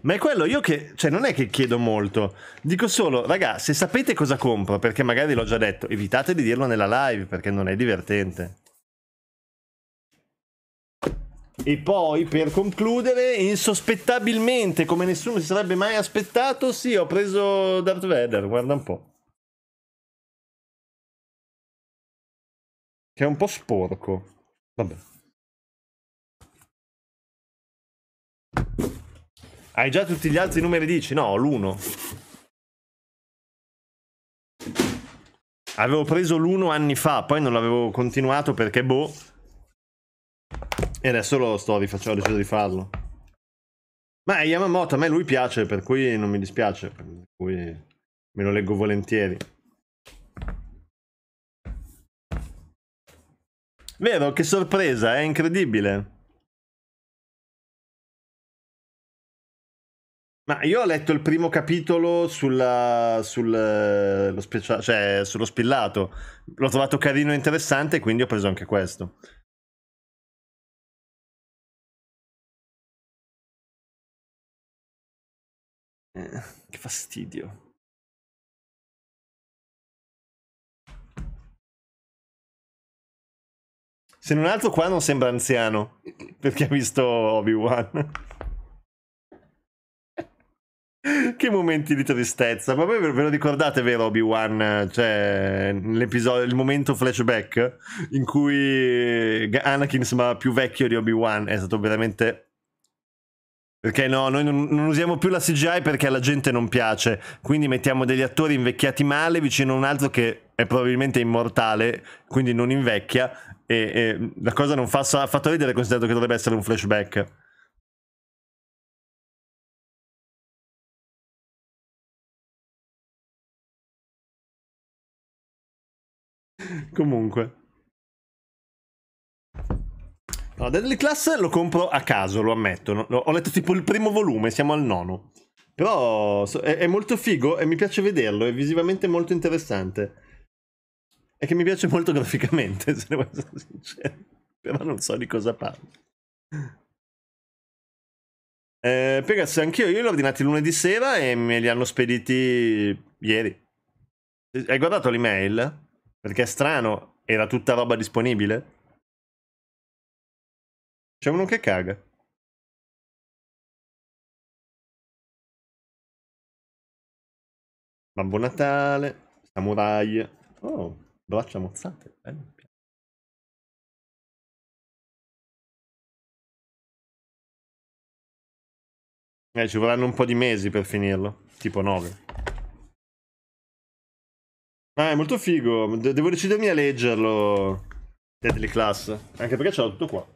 Ma è quello io che, cioè non è che chiedo molto, dico solo, raga, se sapete cosa compro, perché magari l'ho già detto, evitate di dirlo nella live perché non è divertente. E poi per concludere, insospettabilmente, come nessuno si sarebbe mai aspettato, sì, ho preso Darth Vader, guarda un po'. Che è un po' sporco. Vabbè. Hai già tutti gli altri numeri 10? No, l'1. Avevo preso l'1 anni fa, poi non l'avevo continuato perché boh e adesso lo sto rifacendo, ho deciso di farlo. Ma Yamamoto a me lui piace, per cui non mi dispiace, per cui me lo leggo volentieri. Vero, che sorpresa, è incredibile. Ma io ho letto il primo capitolo sulla, sul, lo speciale, cioè, sullo spillato. L'ho trovato carino e interessante, quindi ho preso anche questo. Che fastidio. Se non altro qua non sembra anziano, perché ha visto Obi-Wan. che momenti di tristezza. Ma voi ve lo ricordate, vero Obi-Wan? Cioè, il momento flashback in cui Anakin sembrava più vecchio di Obi-Wan. È stato veramente perché no, noi non, non, usiamo più la CGI perché alla gente non piace. Quindi mettiamo degli attori invecchiati male vicino a un altro che è probabilmente immortale, quindi non invecchia. E, e la cosa non fa affatto ridere, considerato che dovrebbe essere un flashback. Comunque. Allora, Deadly Class lo compro a caso, lo ammetto. Ho letto tipo il primo volume, siamo al nono. Però è, è, molto figo e mi piace vederlo, è visivamente molto interessante. E che mi piace molto graficamente, *laughs* se devo essere sincero. Però non so di cosa parlo. Eh, Pegasus, anch'io, io li ho ordinati lunedì sera e me li hanno spediti ieri. Hai guardato l'email? Perché è strano, era tutta roba disponibile? C'è uno che caga. Babbo Natale, samurai. Oh, braccia mozzate. Bello. Eh, ci vorranno un po' di mesi per finirlo. Tipo 9. Ah, è molto figo. De- devo decidermi a leggerlo. Deadly Class. Anche perché ce l'ho tutto qua.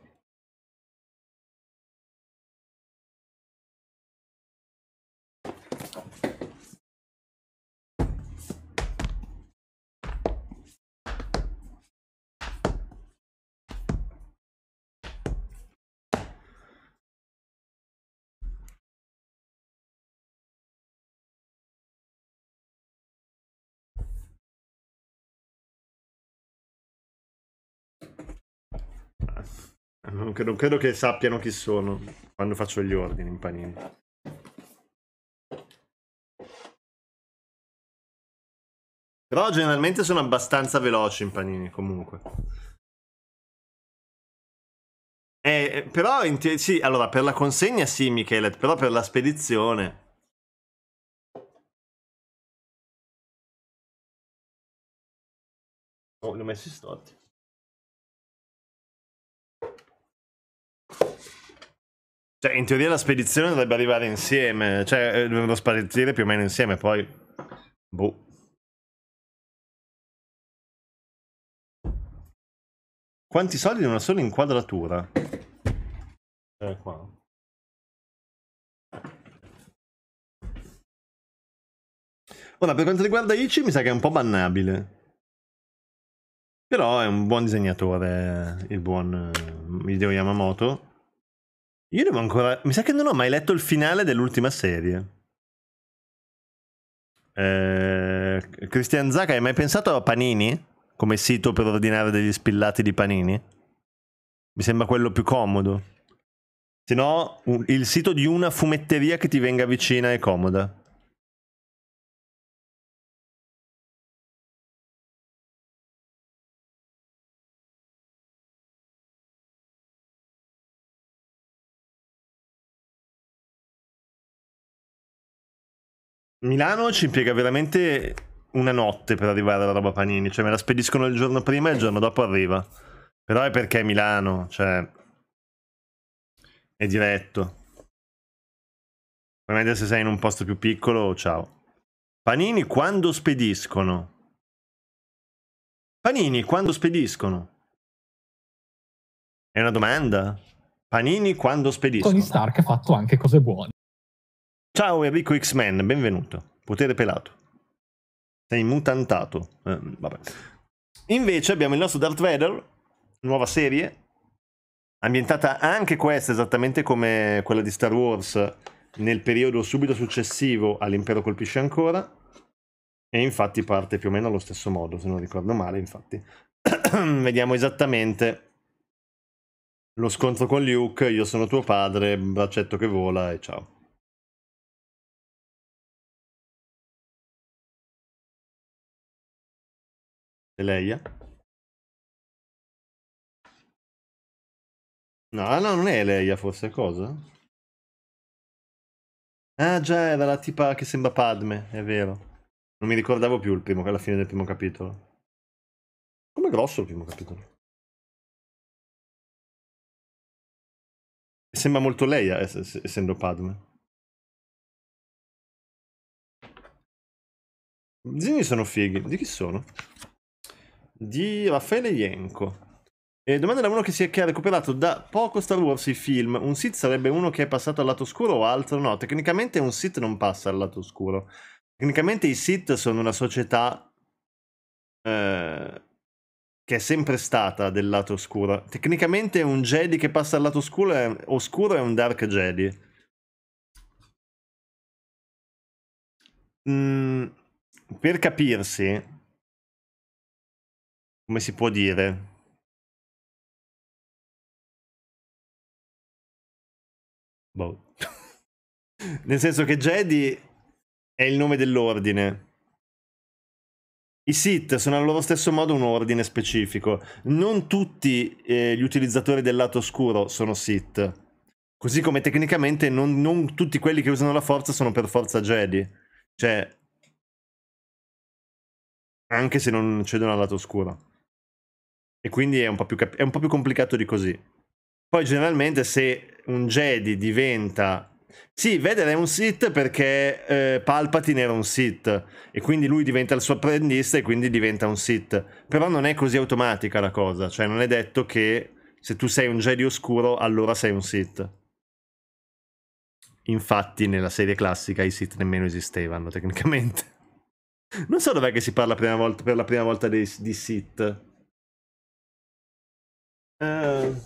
Non credo, credo, che sappiano chi sono quando faccio gli ordini in panini. Però generalmente sono abbastanza veloci in panini comunque. Eh, eh però te- sì, allora per la consegna sì Michele, però per la spedizione... Oh, li ho messi storti. Cioè, in teoria la spedizione dovrebbe arrivare insieme, cioè eh, dovrebbero sparire più o meno insieme, poi... Boh. Quanti soldi in una sola inquadratura? Eh, qua. Ora, per quanto riguarda Ichi, mi sa che è un po' bannabile. Però è un buon disegnatore, il buon eh, Hideo Yamamoto. Io devo ancora... Mi sa che non ho mai letto il finale dell'ultima serie. Eh, Cristian Zacca, hai mai pensato a Panini? Come sito per ordinare degli spillati di Panini? Mi sembra quello più comodo. Se no, il sito di una fumetteria che ti venga vicina è comoda. Milano ci impiega veramente una notte per arrivare alla roba panini, cioè me la spediscono il giorno prima e il giorno dopo arriva. Però è perché è Milano, cioè è diretto. Ovviamente se sei in un posto più piccolo, ciao. Panini quando spediscono? Panini quando spediscono? È una domanda? Panini quando spediscono? Tony Stark ha fatto anche cose buone. Ciao Enrico X-Men, benvenuto. Potere pelato. Sei mutantato. Eh, Invece abbiamo il nostro Darth Vader, nuova serie, ambientata anche questa esattamente come quella di Star Wars nel periodo subito successivo all'Impero colpisce ancora. E infatti parte più o meno allo stesso modo, se non ricordo male, infatti. *clears throat* Vediamo esattamente lo scontro con Luke, io sono tuo padre, braccetto che vola e ciao. Leia. No, no, non è Leia eh, forse, cosa? Ah già, era la tipa che sembra Padme, è vero. Non mi ricordavo più il primo, alla fine del primo capitolo. Com'è grosso il primo capitolo? Sembra molto Leia, eh, essendo Padme. I disegni sono fighi. Di chi sono? di Raffaele Ienco. E domanda da uno che, si è, che ha recuperato da poco Star Wars i film. Un Sith sarebbe uno che è passato al lato oscuro o altro? No, tecnicamente un Sith non passa al lato oscuro. Tecnicamente i Sith sono una società eh, che è sempre stata del lato oscuro. Tecnicamente un Jedi che passa al lato oscuro è, oscuro è un Dark Jedi. Mm, per capirsi, come si può dire? Boh. *laughs* Nel senso che Jedi è il nome dell'ordine. I Sith sono al loro stesso modo un ordine specifico. Non tutti eh, gli utilizzatori del lato oscuro sono Sith. Così come tecnicamente non, non tutti quelli che usano la forza sono per forza Jedi. Cioè, anche se non cedono al lato oscuro. E quindi è un, po più cap- è un po' più complicato di così. Poi generalmente se un Jedi diventa sì, Vader è un Sith perché eh, Palpatine era un Sith e quindi lui diventa il suo apprendista e quindi diventa un Sith. Però non è così automatica la cosa, cioè non è detto che se tu sei un Jedi oscuro allora sei un Sith. Infatti nella serie classica i Sith nemmeno esistevano tecnicamente. Non so dov'è che si parla prima volta, per la prima volta dei, di Sith. Uh,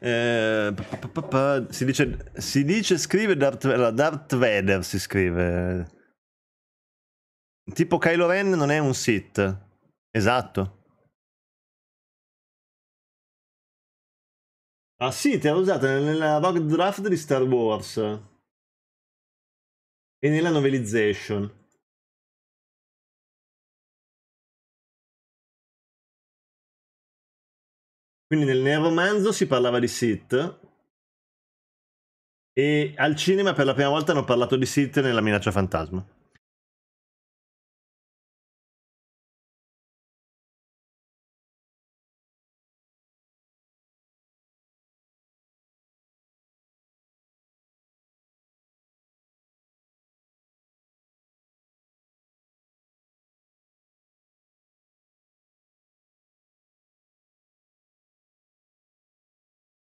Eh, pa, pa, pa, si, dice, si dice scrive Darth, Darth Vader si scrive tipo Kylo Ren non è un Sith esatto Ah sì, te l'ho usata nella bug draft di Star Wars. E nella novelization. Quindi nel, nel romanzo si parlava di Sith. E al cinema per la prima volta hanno parlato di Sith nella minaccia fantasma.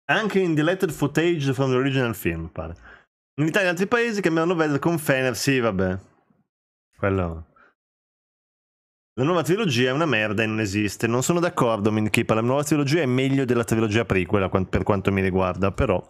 anche in deleted footage from the original film, pare. In Italia e in altri paesi cambiano novella con Fener, sì, vabbè. Quello... La nuova trilogia è una merda e non esiste. Non sono d'accordo, Minkipa. La nuova trilogia è meglio della trilogia prequel per quanto mi riguarda, però...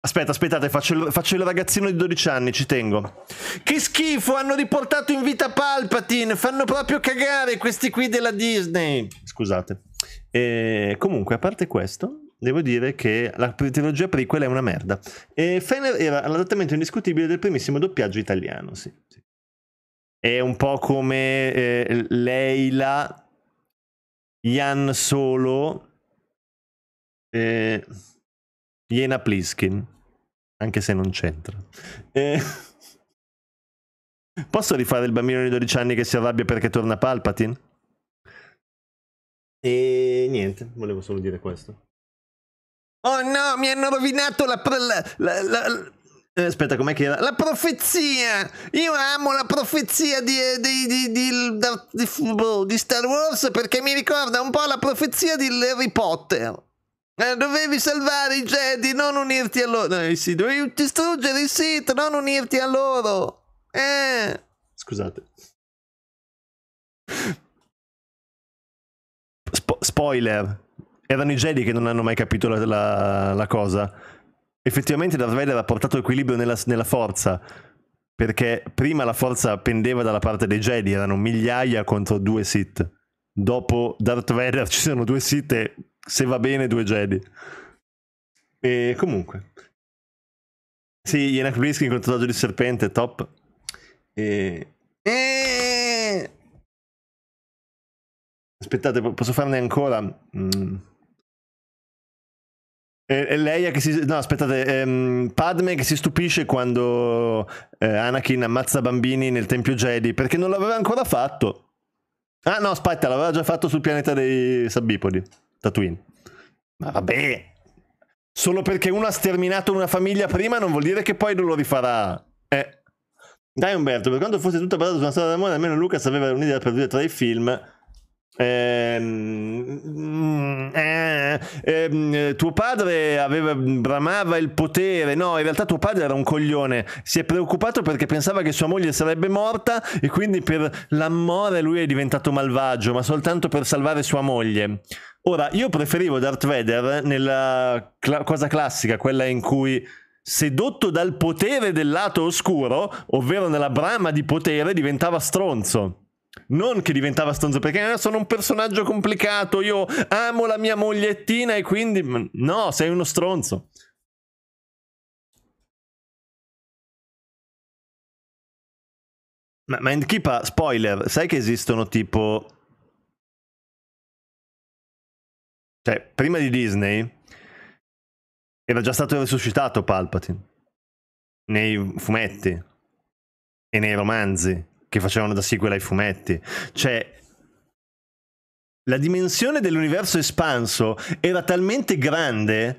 Aspetta, aspettate, faccio il, faccio il, ragazzino di 12 anni, ci tengo. Che schifo, hanno riportato in vita Palpatine, fanno proprio cagare questi qui della Disney. Scusate. E eh, comunque, a parte questo, devo dire che la trilogia prequel è una merda. E Fener era l'adattamento indiscutibile del primissimo doppiaggio italiano, sì. sì. È un po' come eh, Leila, Jan Solo, eh, Jena Pliskin, anche se non c'entra. Eh, *laughs* posso rifare il bambino di 12 anni che si arrabbia perché torna Palpatine? E niente, volevo solo dire questo. Oh no, mi hanno rovinato la... la, la, la eh, aspetta, com'è che era? La profezia! Io amo la profezia di, eh, di, di, boh, di, Star Wars perché mi ricorda un po' la profezia di Harry Potter. Eh, dovevi salvare i Jedi, non unirti a loro. No, sì, dovevi distruggere i Sith, non unirti a loro. Eh. Scusate. Spo spoiler erano i Jedi che non hanno mai capito la, la, la cosa. Effettivamente Darth Vader ha portato equilibrio nella, nella forza, perché prima la forza pendeva dalla parte dei Jedi, erano migliaia contro due Sith. Dopo Darth Vader *laughs* ci sono due Sith e se va bene due Jedi. E comunque. Sì, Yenak Briskin contro Doggio di Serpente, top. E... e... Aspettate, posso farne ancora? Mm. E Leia che si... No, aspettate, ehm, Padme che si stupisce quando eh, Anakin ammazza bambini nel Tempio Jedi perché non l'aveva ancora fatto. Ah no, aspetta, l'aveva già fatto sul pianeta dei Sabipodi, Tatooine. Ma vabbè, solo perché uno ha sterminato una famiglia prima non vuol dire che poi non lo rifarà. Eh. Dai Umberto, per quanto fosse tutto basata su una storia d'amore, almeno Lucas aveva un'idea per due o tre film Ehm, mm, eh, ehm, tuo padre aveva, bramava il potere no in realtà tuo padre era un coglione si è preoccupato perché pensava che sua moglie sarebbe morta e quindi per l'amore lui è diventato malvagio ma soltanto per salvare sua moglie ora io preferivo Darth Vader nella cl cosa classica quella in cui sedotto dal potere del lato oscuro ovvero nella brama di potere diventava stronzo non che diventava stronzo perché eh, sono un personaggio complicato, io amo la mia mogliettina e quindi... Mm, no, sei uno stronzo. Ma Mindkeeper, spoiler, sai che esistono tipo... Cioè, prima di Disney era già stato resuscitato Palpatine nei fumetti e nei romanzi che facevano da sequel ai fumetti. Cioè, la dimensione dell'universo espanso era talmente grande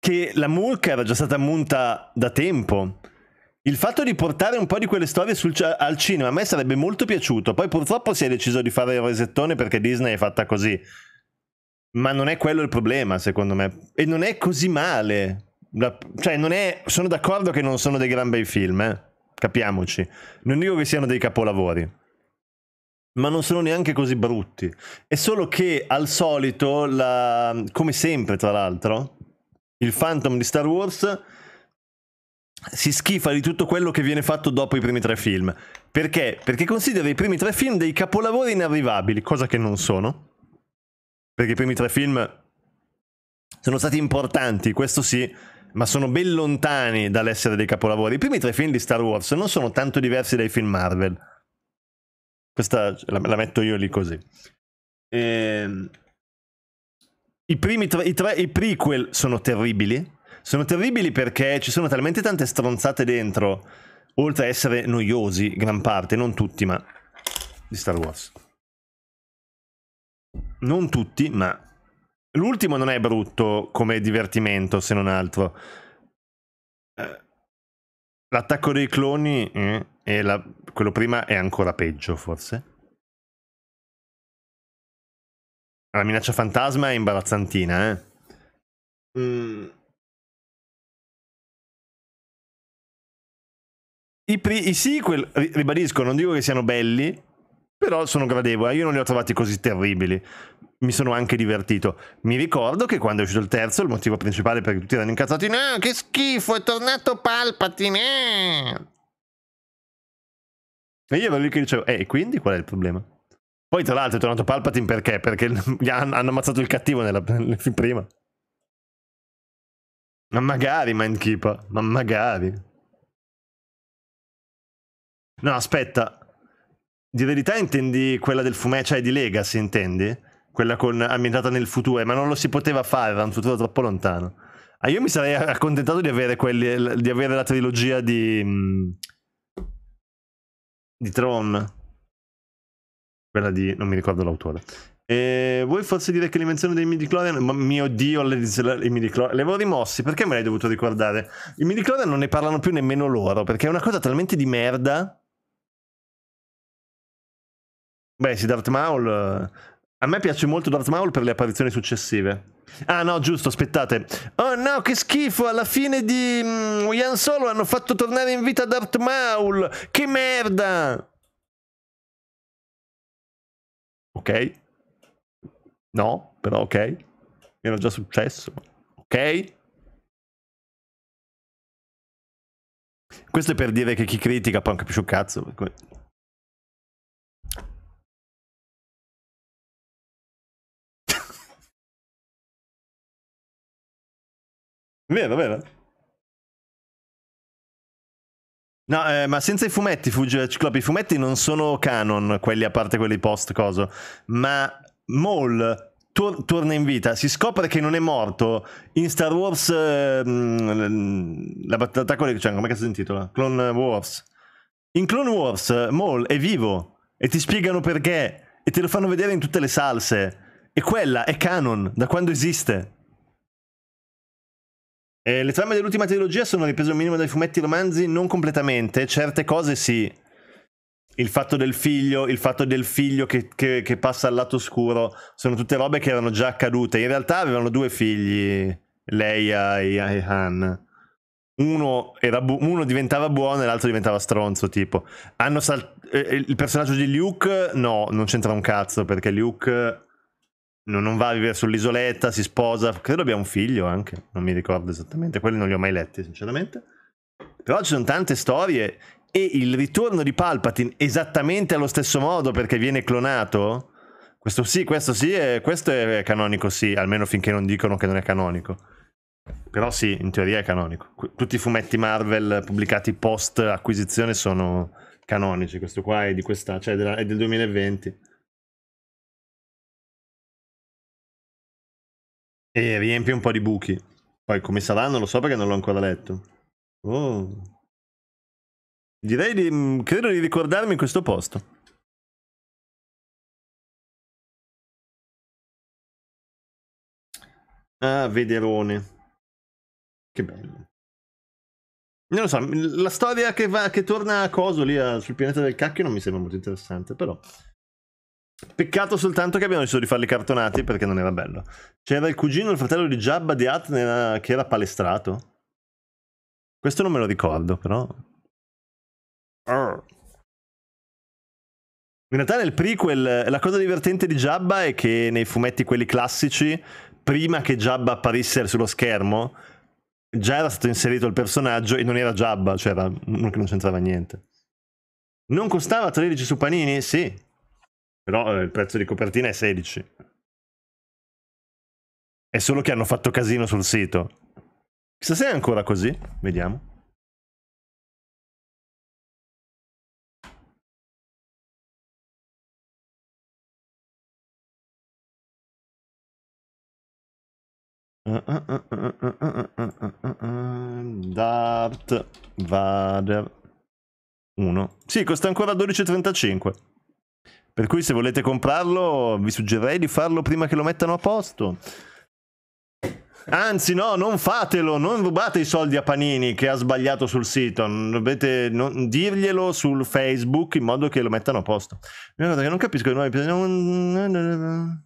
che la mulca era già stata munta da tempo. Il fatto di portare un po' di quelle storie sul, al cinema a me sarebbe molto piaciuto. Poi purtroppo si è deciso di fare il resettone perché Disney è fatta così. Ma non è quello il problema, secondo me. E non è così male. cioè, non è. Sono d'accordo che non sono dei gran bei film, eh capiamoci, non dico che siano dei capolavori, ma non sono neanche così brutti. È solo che al solito, la... come sempre tra l'altro, il Phantom di Star Wars si schifa di tutto quello che viene fatto dopo i primi tre film. Perché? Perché considera i primi tre film dei capolavori inarrivabili, cosa che non sono. Perché i primi tre film sono stati importanti, questo sì, ma sono ben lontani dall'essere dei capolavori. I primi tre film di Star Wars non sono tanto diversi dai film Marvel. Questa la, la metto io lì così. Ehm, i primi tre, i tre, i prequel sono terribili. Sono terribili perché ci sono talmente tante stronzate dentro, oltre a essere noiosi, gran parte, non tutti, ma di Star Wars. Non tutti, ma L'ultimo non è brutto come divertimento, se non altro. Eh, l'attacco dei cloni eh, e la... quello prima è ancora peggio, forse. La minaccia fantasma è imbarazzantina, eh. Mm. I, pri- I sequel, ribadisco, non dico che siano belli, però sono gradevoli. Io non li ho trovati così terribili mi sono anche divertito. Mi ricordo che quando è uscito il terzo, il motivo principale per cui tutti erano incazzati, no, che schifo, è tornato Palpatine! E io ero lì che dicevo, eh, e quindi qual è il problema? Poi tra l'altro è tornato Palpatine perché? Perché *laughs* hanno, hanno ammazzato il cattivo nella, nel film *laughs* prima. Ma magari Mindkeeper, ma magari. No, aspetta. Di verità intendi quella del fumetto, cioè di Legacy intendi? quella con, ambientata nel futuro, ma non lo si poteva fare, era un futuro troppo lontano. Ah, io mi sarei accontentato di avere, quelli, di avere la trilogia di, mm, di Tron, quella di... non mi ricordo l'autore. E vuoi forse dire che l'invenzione dei midichlorian ma mio dio le, i midichlorian le avevo rimossi perché me l'hai dovuto ricordare i midichlorian non ne parlano più nemmeno loro perché è una cosa talmente di merda beh si Darth Maul a me piace molto Darth Maul per le apparizioni successive. Ah no, giusto, aspettate. Oh no, che schifo, alla fine di mm, Ian Solo hanno fatto tornare in vita Darth Maul. Che merda! Ok. No, però ok. era già successo. Ok. Questo è per dire che chi critica poi anche più un cazzo. Vero, vero. No, eh, ma senza i fumetti, Fugge Ciclope, i fumetti non sono canon, quelli a parte quelli post coso, ma Maul tor- torna in vita, si scopre che non è morto in Star Wars eh, la battaglia cioè, come cazzo si intitola? Clone Wars. In Clone Wars Maul è vivo e ti spiegano perché e te lo fanno vedere in tutte le salse e quella è canon da quando esiste. Eh, le trame dell'ultima trilogia sono riprese al minimo dai fumetti romanzi, non completamente, certe cose sì. Il fatto del figlio, il fatto del figlio che, che, che passa al lato scuro, sono tutte robe che erano già accadute. In realtà avevano due figli, Leia e, Han. Uno, bu- uno, diventava buono e l'altro diventava stronzo. Tipo, sal- eh, il personaggio di Luke, no, non c'entra un cazzo perché Luke non, non va a vivere sull'isoletta, si sposa, credo abbia un figlio anche, non mi ricordo esattamente, quelli non li ho mai letti sinceramente. Però ci sono tante storie e il ritorno di Palpatine esattamente allo stesso modo perché viene clonato. Questo sì, questo sì, è, questo è canonico sì, almeno finché non dicono che non è canonico. Però sì, in teoria è canonico. Tutti i fumetti Marvel pubblicati post acquisizione sono canonici. Questo qua è, questa, cioè è del 2020. E riempie un po' di buchi. Poi come sarà non lo so perché non l'ho ancora letto. Oh. Direi di... Mm, credo di ricordarmi questo posto. Ah, Vederone. Che bello. Non lo so, mm, la storia che, va, che torna a coso lì ah, sul pianeta del cacchio non mi sembra molto interessante, però... Peccato soltanto che abbiamo deciso di farli cartonati perché non era bello. C'era il cugino, il fratello di Jabba di Atne che era palestrato. Questo non me lo ricordo, però. Arr. In realtà nel prequel la cosa divertente di Jabba è che nei fumetti quelli classici, prima che Jabba apparisse sullo schermo, già era stato inserito il personaggio e non era Jabba, cioè era uno che non c'entrava niente. Non costava 13 su panini? Sì, però eh, il prezzo di copertina è 16. È solo che hanno fatto casino sul sito. Chissà se è ancora così. Vediamo. Dart Vader 1. Sì, costa ancora 12,35. Per cui se volete comprarlo vi suggerirei di farlo prima che lo mettano a posto. Anzi, no, non fatelo, non rubate i soldi a Panini che ha sbagliato sul sito. Dovete non, dirglielo sul Facebook in modo che lo mettano a posto. Una cosa che non capisco è che noi...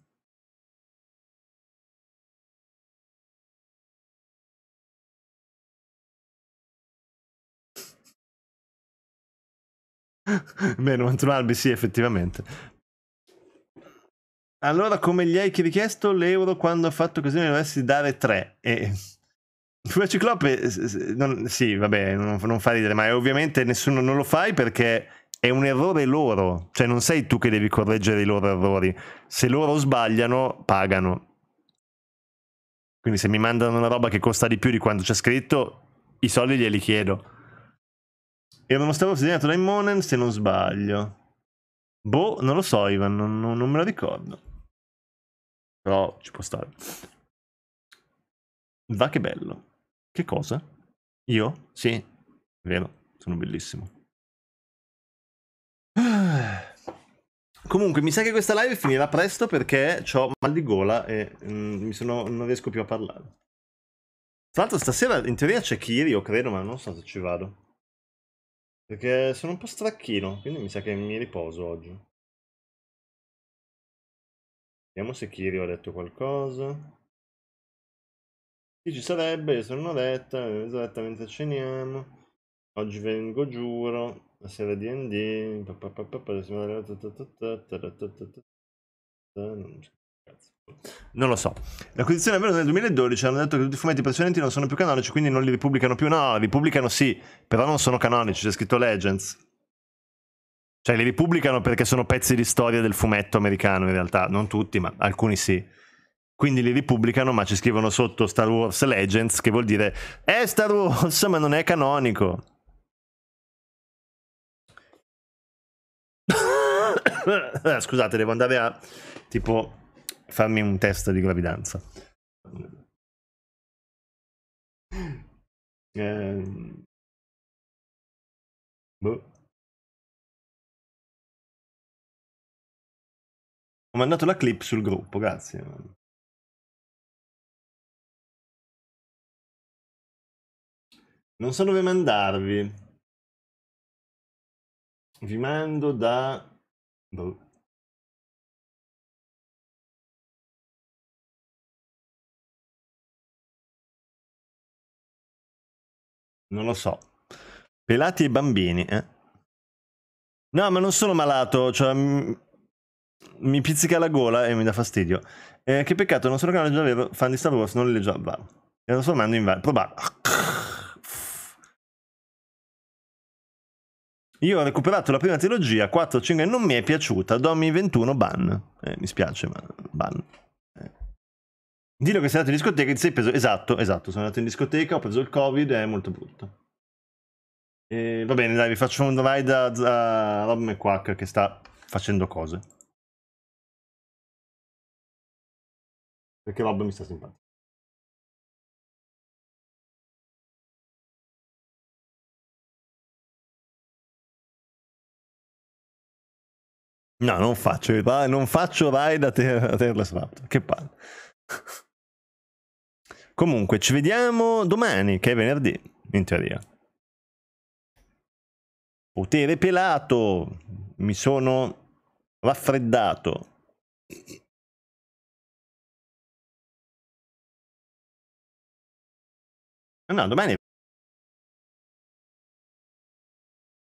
*laughs* Bene, Manton sì, effettivamente. Allora, come gli hai richiesto, l'euro quando ha fatto così mi dovessi dare 3. E... Sulla *laughs* Ciclope, eh, non, sì, vabbè, non, non fa ridere, ma ovviamente nessuno non lo fai perché è un errore loro, cioè non sei tu che devi correggere i loro errori. Se loro sbagliano, pagano. Quindi se mi mandano una roba che costa di più di quanto c'è scritto, i soldi glieli chiedo. E abbiamo stavo segnato da Immonen, se non sbaglio. Boh, non lo so, Ivan, non, non me lo ricordo. Però ci può stare. Va che bello. Che cosa? Io? Sì, vero, sono bellissimo. *sighs* Comunque, mi sa che questa live finirà presto perché ho mal di gola e mm, sono, non riesco più a parlare. Tra l'altro, stasera in teoria c'è Kiri, io credo, ma non so se ci vado. Perché sono un po' stracchino, quindi mi sa che mi riposo oggi. Vediamo se Kiri ha detto qualcosa. Chi ci sarebbe? Sono un'oretta, mezz'oretta mentre ceniamo. Oggi vengo, giuro. La sera D&D. Non lo so. L'acquisizione è avvenuta nel 2012, hanno detto che tutti i fumetti precedenti non sono più canonici, quindi non li ripubblicano più. No, li ripubblicano sì, però non sono canonici, c'è scritto Legends. Cioè li ripubblicano perché sono pezzi di storia del fumetto americano in realtà, non tutti, ma alcuni sì. Quindi li ripubblicano, ma ci scrivono sotto Star Wars Legends, che vuol dire è Star Wars, ma non è canonico. *coughs* Eh, scusate, devo andare a tipo fammi un test di gravidanza. Eh, boh. Ho mandato la clip sul gruppo, grazie. Non so dove mandarvi. Vi mando da... Boh. Non lo so. Pelati e bambini, eh? No, ma non sono malato, cioè... Mi pizzica la gola e mi dà fastidio. Eh, che peccato, non sono canale già vero, fan di Star Wars, non li leggiamo. Bravo. E lo sto mandando in vario. Probabile. Io ho recuperato la prima trilogia, 4, 5, non mi è piaciuta. Domi 21, ban. Eh, mi spiace, ma ban. Dillo che sei andato in discoteca e ti sei preso... Esatto, esatto, sono andato in discoteca, ho preso il covid, è molto brutto. E va bene, dai, vi faccio un ride a, a Rob McQuack che sta facendo cose. Perché Rob mi sta simpatico. No, non faccio, non faccio ride a, ter- a che palle. *laughs* Comunque, ci vediamo domani, che è venerdì, in teoria. Potere pelato, mi sono raffreddato. No, domani